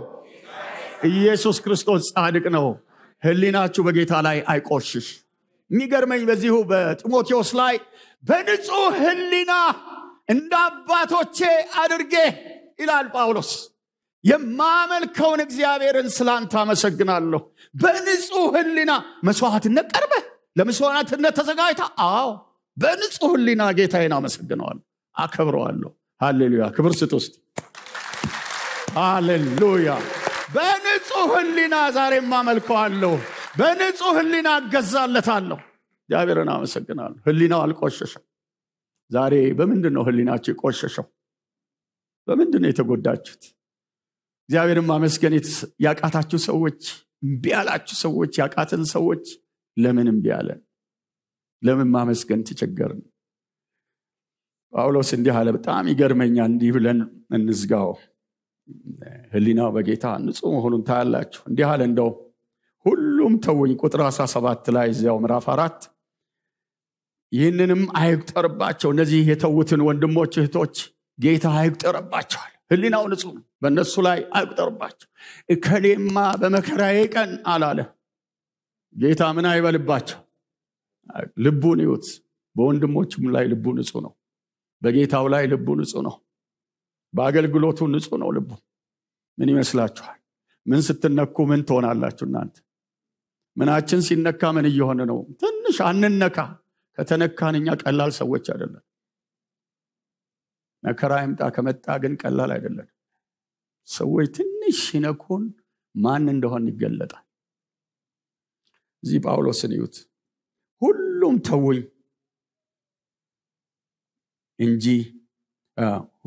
Speaker 1: ኢየሱስ ክርስቶስ ጻድቅ ነው ህሊናችሁ በጌታ ላይ አይቆሽሽ የሚገርመኝ በዚሁ በጢሞቴዎስ ላይ በንጹህ ህሊና እንደ አባቶቼ አድርጌ ይላል ጳውሎስ የማመልከውን እግዚአብሔርን ስላንተ አመሰግናለሁ በንጹህ ህሊና መስዋዕትነት ቀርበ ለመስዋዕትነት ተዘጋጅታ አዎ በንጹህ ህሊና ጌታዬን አመሰግነዋል አከብረዋለሁ ሃሌሉያ ክብር ስጥ ውስጥ ሃሌሉያ በንጹህ ህሊና ዛሬ ማመልከዋለሁ በንጹህ ህሊና እገዛለታለሁ እግዚአብሔርን አመሰግናለሁ ህሊናው አልቆሸሸም ዛሬ በምንድን ነው ህሊናቸው የቆሸሸው በምንድን ነው የተጎዳችሁት እግዚአብሔርን ማመስገን ያቃታችሁ ሰዎች እምቢያላችሁ ሰዎች ያቃትን ሰዎች ለምን እምቢያለን ለምን ማመስገን ተቸገርን? ጳውሎስ እንዲህ አለ። በጣም ይገርመኛል። እንዲህ ብለን እንዝጋው። ህሊናው በጌታ ንጹህ መሆኑን ታያላችሁ። እንዲህ አለ እንደው ሁሉም ተውኝ። ቁጥር 17 ላይ እዚያው ምራፍ አራት ይህንንም አይቁጠርባቸው። እነዚህ የተዉትን ወንድሞች እህቶች ጌታ አይቁጠርባቸዋል። ህሊናው ንጹህ በእነሱ ላይ አይቁጠርባቸው። እከሌማ በመከራዬ ቀን አላለ ጌታ ምን አይበልባቸው ልቡን ይዩት። በወንድሞችም ላይ ልቡ ንጹህ ነው። በጌታው ላይ ልቡ ንጹህ ነው። በአገልግሎቱ ንጹህ ነው ልቡ። ምን ይመስላችኋል? ምን ስትነኩ ምን ትሆናላችሁ እናንተ? ምናችን ሲነካ ምን እየሆነ ነው? ትንሽ አንነካ። ከተነካን እኛ ቀላል ሰዎች አይደለም። መከራ ይምጣ ከመጣ ግን ቀላል አይደለም። ሰዎች ትንሽ ሲነኩን ማን እንደሆን ይገለጣል። እዚህ ጳውሎስን ይዩት ሁሉም ተውኝ እንጂ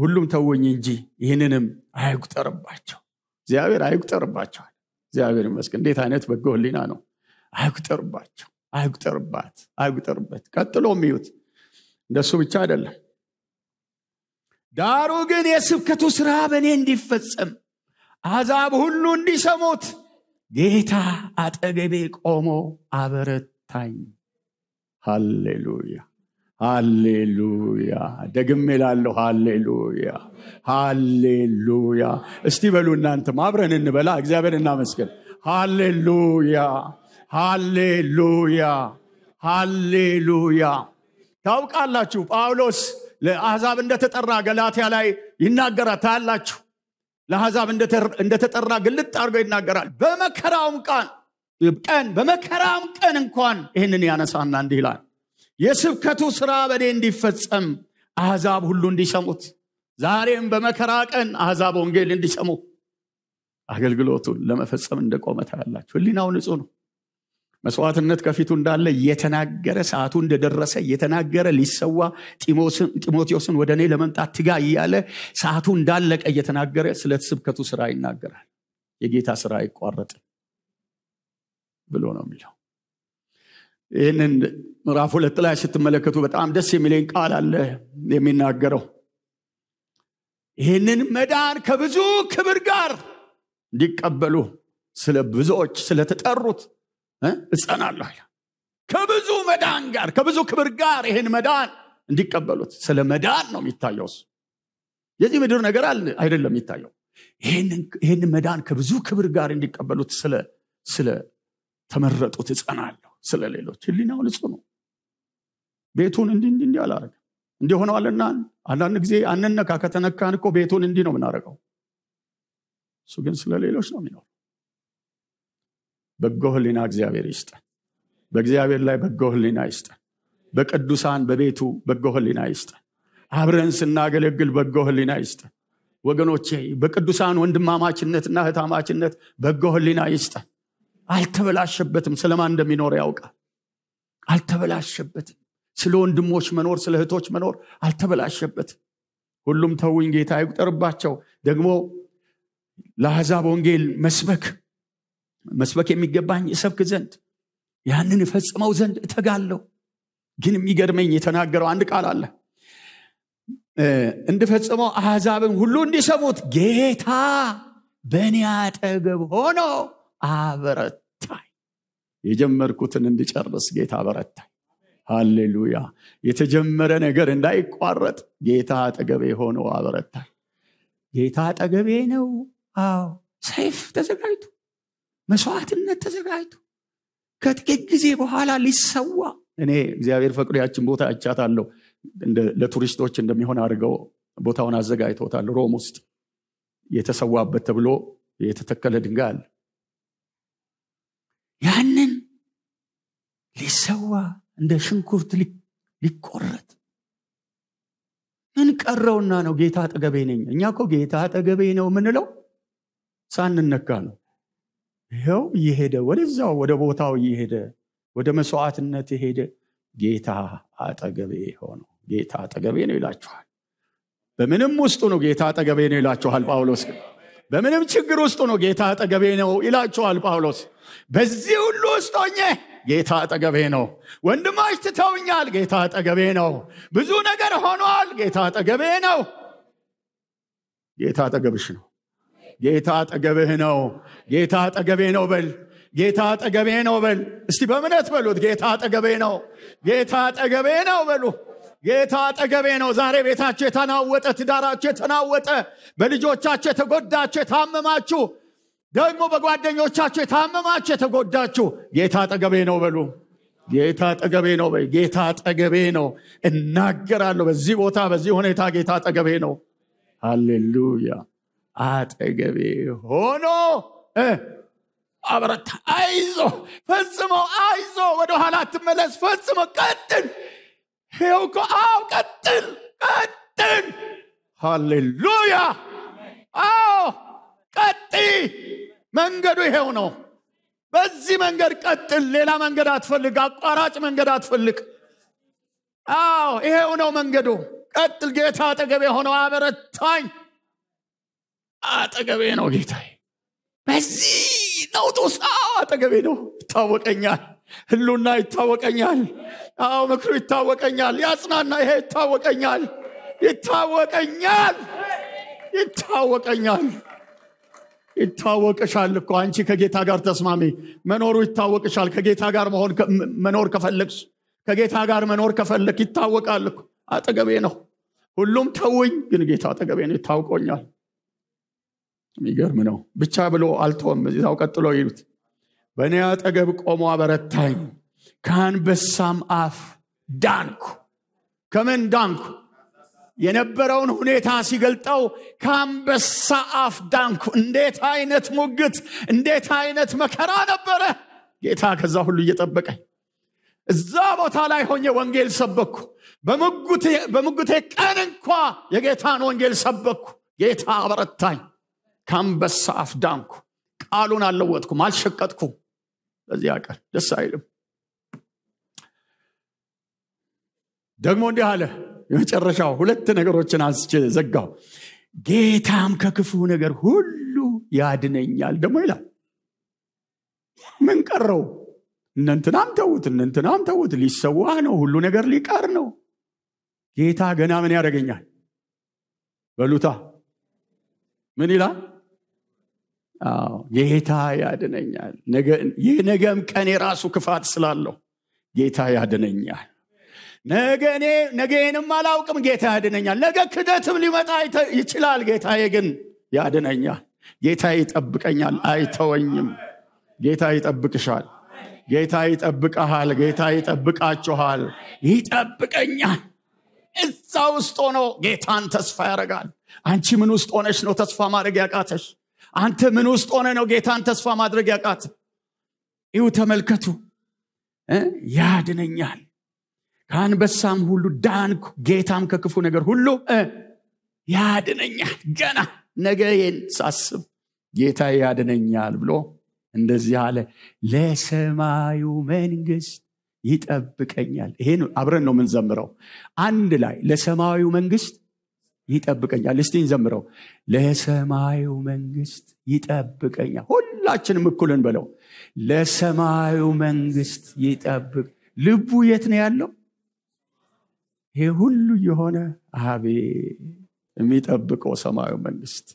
Speaker 1: ሁሉም ተውኝ እንጂ ይህንንም አይቁጠርባቸው። እግዚአብሔር አይቁጠርባቸዋል። እግዚአብሔር ይመስገን። እንዴት አይነት በጎ ህሊና ነው! አይቁጠርባቸው፣ አይቁጠርባት፣ አይቁጠርበት። ቀጥሎ የሚዩት እንደሱ ብቻ አይደለም። ዳሩ ግን የስብከቱ ስራ በእኔ እንዲፈጸም አዛብ ሁሉ እንዲሰሙት ጌታ አጠገቤ ቆሞ አበረታኝ። ሃሌሉያ ሃሌሉያ ደግሜ ላለሁ ሃሌሉያ ሃሌሉያ እስቲ በሉ እናንተም አብረን እንበላ እግዚአብሔር እናመስገን ሃሌሉያ ሃሌሉያ ሃሌሉያ ታውቃላችሁ ጳውሎስ ለአሕዛብ እንደተጠራ ገላትያ ላይ ይናገራል ታያላችሁ ለአሕዛብ እንደተጠራ ግልጥ አድርገው ይናገራል በመከራውም ቃን ቀን በመከራም ቀን እንኳን ይህንን ያነሳና እንዲህ ይላል የስብከቱ ስራ በእኔ እንዲፈጸም አሕዛብ ሁሉ እንዲሰሙት ዛሬም በመከራ ቀን አሕዛብ ወንጌል እንዲሰሙ አገልግሎቱን ለመፈጸም እንደቆመ ታያላችሁ ህሊናው ንጹ ነው መስዋዕትነት ከፊቱ እንዳለ እየተናገረ ሰዓቱ እንደደረሰ እየተናገረ ሊሰዋ ጢሞቴዎስን ወደ እኔ ለመምጣት ትጋ እያለ ሰዓቱ እንዳለቀ እየተናገረ ስለ ስብከቱ ስራ ይናገራል የጌታ ስራ አይቋረጥም ብሎ ነው የሚለው። ይህንን ምዕራፍ ሁለት ላይ ስትመለከቱ በጣም ደስ የሚለኝ ቃል አለ የሚናገረው ይህንን መዳን ከብዙ ክብር ጋር እንዲቀበሉ ስለ ብዙዎች ስለተጠሩት እጸናለሁ ከብዙ መዳን ጋር ከብዙ ክብር ጋር ይህን መዳን እንዲቀበሉት ስለ መዳን ነው የሚታየው የዚህ ምድር ነገር አይደለም የሚታየው ይህን መዳን ከብዙ ክብር ጋር እንዲቀበሉት ስለ ተመረጡት እጸናለሁ ስለ ሌሎች ህሊናው ንጹ ነው ቤቱን እንዲ እንዲ እንዲ ሆነዋልና አንዳንድ ጊዜ አንነካ ከተነካን እኮ ቤቱን እንዲህ ነው የምናደርገው እሱ ግን ስለ ሌሎች ነው የሚኖር በጎ ህሊና እግዚአብሔር ይስጠ በእግዚአብሔር ላይ በጎ ህሊና ይስጠ በቅዱሳን በቤቱ በጎ ህሊና ይስጠ አብረን ስናገለግል በጎ ህሊና ይስጠ ወገኖቼ በቅዱሳን ወንድማማችነትና እህታማችነት በጎ ህሊና ይስጠን አልተበላሸበትም ስለማን እንደሚኖር ያውቃል አልተበላሸበትም ስለ ወንድሞች መኖር ስለ እህቶች መኖር አልተበላሸበትም ሁሉም ተውኝ ጌታ ይቁጠርባቸው ደግሞ ለአሕዛብ ወንጌል መስበክ መስበክ የሚገባኝ እሰብክ ዘንድ ያንን እፈጽመው ዘንድ እተጋለሁ ግን የሚገርመኝ የተናገረው አንድ ቃል አለ እንድፈጽመው አሕዛብን ሁሉ እንዲሰሙት ጌታ በእኔ አጠገብ ሆኖ አበረት የጀመርኩትን እንድጨርስ ጌታ በረታኝ። ሃሌሉያ! የተጀመረ ነገር እንዳይቋረጥ ጌታ አጠገቤ ሆኖ አበረታኝ። ጌታ አጠገቤ ነው። አዎ ሰይፍ ተዘጋጅቶ መስዋዕትነት ተዘጋጅቶ ከጥቂት ጊዜ በኋላ ሊሰዋ እኔ እግዚአብሔር ፈቅዶ ያችን ቦታ አይቻታለሁ። ለቱሪስቶች እንደሚሆን አድርገው ቦታውን አዘጋጅቶታል። ሮም ውስጥ የተሰዋበት ተብሎ የተተከለ ድንጋይ አለ። ያንን ሊሰዋ እንደ ሽንኩርት ሊቆረጥ ምን ቀረውና ነው ጌታ አጠገቤ ነኝ እኛ ኮ ጌታ አጠገቤ ነው ምንለው ሳንነካ ነው ይኸው እየሄደ ወደዛው ወደ ቦታው እየሄደ ወደ መስዋዕትነት የሄደ ጌታ አጠገቤ ሆኖ ጌታ አጠገቤ ነው ይላችኋል በምንም ውስጡ ነው ጌታ አጠገቤ ነው ይላችኋል ጳውሎስ በምንም ችግር ውስጡ ነው ጌታ አጠገቤ ነው ይላችኋል ጳውሎስ በዚህ ሁሉ ውስጥ ሆኜ ጌታ አጠገቤ ነው። ወንድሞች ትተውኛል፣ ጌታ አጠገቤ ነው። ብዙ ነገር ሆኗል፣ ጌታ አጠገቤ ነው። ጌታ አጠገብሽ ነው። ጌታ አጠገብህ ነው። ጌታ አጠገቤ ነው በል ጌታ አጠገቤ ነው በል እስቲ በእምነት በሉት። ጌታ አጠገቤ ነው። ጌታ አጠገቤ ነው በሉ። ጌታ አጠገቤ ነው። ዛሬ ቤታቸው የተናወጠ፣ ትዳራቸው የተናወጠ፣ በልጆቻቸው የተጎዳቸው የታመማችሁ ደግሞ በጓደኞቻችሁ የታመማችሁ የተጎዳችሁ ጌታ አጠገቤ ነው በሉ ጌታ ጠገቤ ነው ጌታ አጠገቤ ነው እናገራለሁ በዚህ ቦታ በዚህ ሁኔታ ጌታ አጠገቤ ነው ሃሌሉያ አጠገቤ ሆኖ አበረታ አይዞ ፈጽሞ አይዞ ኋላ ትመለስ ፈጽሞ ቀጥል ይኸው አው ቀጥል ቀጥል ሃሌሉያ አዎ ቀጢ መንገዱ ይሄው ነው በዚህ መንገድ ቀጥል ሌላ መንገድ አትፈልግ አቋራጭ መንገድ አትፈልግ አዎ ይሄው ነው መንገዱ ቀጥል ጌታ አጠገብ የሆነው አበረታኝ አጠገቤ ነው ጌታ በዚህ ነውጡ አጠገቤ ነው ይታወቀኛል ህሉና ይታወቀኛል አዎ ምክሩ ይታወቀኛል ያጽናና ይሄ ይታወቀኛል ይታወቀኛል ይታወቀኛል ይታወቅሻል እኮ አንቺ ከጌታ ጋር ተስማሚ መኖሩ ይታወቅሻል ከጌታ ጋር መሆን መኖር ከፈለግሽ ከጌታ ጋር መኖር ከፈለግ ይታወቃል እኮ አጠገቤ ነው ሁሉም ተውኝ ግን ጌታ አጠገቤ ነው ይታውቆኛል የሚገርም ነው ብቻ ብሎ አልተወም እዛው ቀጥሎ ይሉት በእኔ አጠገብ ቆሞ አበረታኝ ከአንበሳም አፍ ዳንኩ ከምን ዳንኩ የነበረውን ሁኔታ ሲገልጠው ከአንበሳ አፍ ዳንኩ። እንዴት አይነት ሙግት፣ እንዴት አይነት መከራ ነበረ። ጌታ ከዛ ሁሉ እየጠበቀኝ እዛ ቦታ ላይ ሆኜ ወንጌል ሰበኩ። በሙግቴ ቀን እንኳ የጌታን ወንጌል ሰበኩ። ጌታ አበረታኝ። ከአንበሳ አፍ ዳንኩ። ቃሉን አልለወጥኩም፣ አልሸቀጥኩ በዚያ ቀን ደስ አይልም። ደግሞ እንዲህ አለ የመጨረሻው ሁለት ነገሮችን አንስቼ ዘጋው ጌታም ከክፉ ነገር ሁሉ ያድነኛል ደግሞ ይላል ምን ቀረው እነንትናም ተዉት እነንትናም ተዉት ሊሰዋ ነው ሁሉ ነገር ሊቀር ነው ጌታ ገና ምን ያደረገኛል በሉታ ምን ይላል ጌታ ያድነኛል የነገም ቀን የራሱ ክፋት ስላለው ጌታ ያድነኛል ነገ እኔ አላውቅም ጌታ ያድነኛል ነገ ክደትም ሊመጣ ይችላል ጌታዬ ግን ያድነኛል ጌታ ይጠብቀኛል አይተወኝም ጌታ ይጠብቅሻል ጌታ ይጠብቀሃል ጌታ ይጠብቃችኋል ይጠብቀኛል እዛ ውስጥ ሆኖ ጌታን ተስፋ ያደርጋል አንቺ ምን ውስጥ ሆነች ነው ተስፋ ማድረግ ያቃተሽ አንተ ምን ውስጥ ሆነ ነው ጌታን ተስፋ ማድረግ ያቃት ይሁ ተመልከቱ ያድነኛል ከአንበሳም ሁሉ ዳንኩ ጌታም ከክፉ ነገር ሁሉ ያድነኛል ገና ነገ ይህን ሳስብ ጌታ ያድነኛል ብሎ እንደዚህ አለ ለሰማዩ መንግስት ይጠብቀኛል ይሄን አብረን ነው የምንዘምረው አንድ ላይ ለሰማዩ መንግስት ይጠብቀኛል እስቲ እንዘምረው ለሰማዩ መንግስት ይጠብቀኛል ሁላችንም እኩልን በለው ለሰማዩ መንግስት ይጠብቅ ልቡ የት ነው ያለው ይሄ ሁሉ የሆነ አቤ የሚጠብቀው ሰማያዊ መንግስት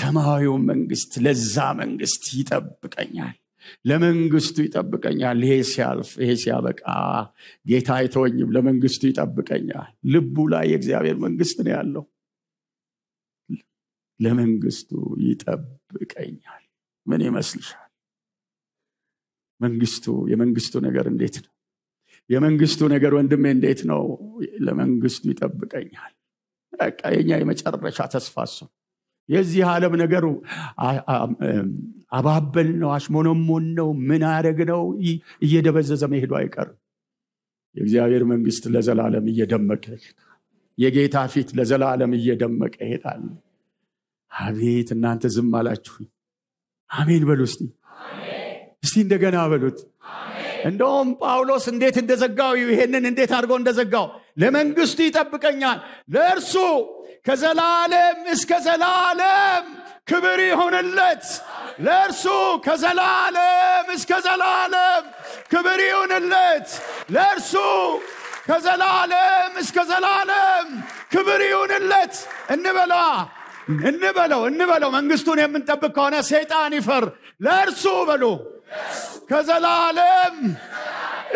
Speaker 1: ሰማያዊው መንግስት ለዛ መንግስት ይጠብቀኛል ለመንግስቱ ይጠብቀኛል ይሄ ሲያልፍ ይሄ ሲያበቃ ጌታ አይተወኝም ለመንግስቱ ይጠብቀኛል ልቡ ላይ የእግዚአብሔር መንግስት ነው ያለው ለመንግስቱ ይጠብቀኛል ምን ይመስልሻል መንግስቱ የመንግስቱ ነገር እንዴት ነው የመንግስቱ ነገር ወንድሜ እንዴት ነው? ለመንግስቱ ይጠብቀኛል። በቃ የኛ የመጨረሻ ተስፋ የዚህ ዓለም ነገር አባበል ነው፣ አሽሞኖሞን ነው፣ ምን አደረግ ነው፣ እየደበዘዘ መሄዱ አይቀርም። የእግዚአብሔር መንግስት ለዘላለም እየደመቀ የጌታ ፊት ለዘላለም እየደመቀ ይሄዳል። አቤት እናንተ ዝም አላችሁ። አሜን በሉ እስቲ እስቲ እንደገና በሉት እንደውም ጳውሎስ እንዴት እንደዘጋው ይሄንን እንዴት አድርጎ እንደዘጋው ለመንግስቱ ይጠብቀኛል ለእርሱ ከዘላለም እስከ ዘላለም ክብር ይሁንለት ለእርሱ ከዘላለም እስከ ዘላለም ክብር ይሁንለት ለእርሱ ከዘላለም እስከ ዘላለም ክብር ይሁንለት እንበላ እንበለው እንበለው መንግስቱን የምንጠብቅ ከሆነ ሰይጣን ይፈር ለእርሱ በሉ ከዘላለም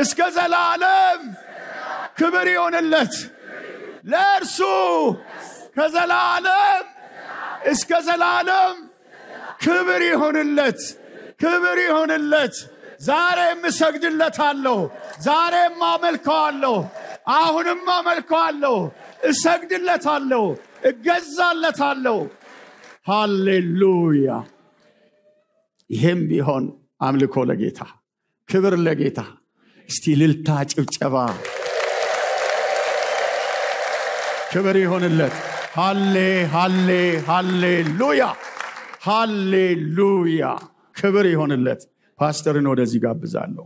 Speaker 1: እስከ ዘላለም ክብር ይሆንለት ለእርሱ ከዘላለም እስከ ዘላለም ክብር ይሆንለት ክብር ይሆንለት ዛሬም የምሰግድለታለሁ ዛሬም አመልከዋለሁ አሁንም አመልከዋለሁ እሰግድለታለሁ እገዛለታለሁ ሃሌሉያ ይህም ቢሆን አምልኮ ለጌታ ክብር ለጌታ እስቲ ልልታ ጭብጨባ ክብር ይሆንለት ሃሌ ሃሌ ሃሌሉያ ሃሌሉያ ክብር ይሆንለት ፓስተርን ወደዚህ ጋብዛለሁ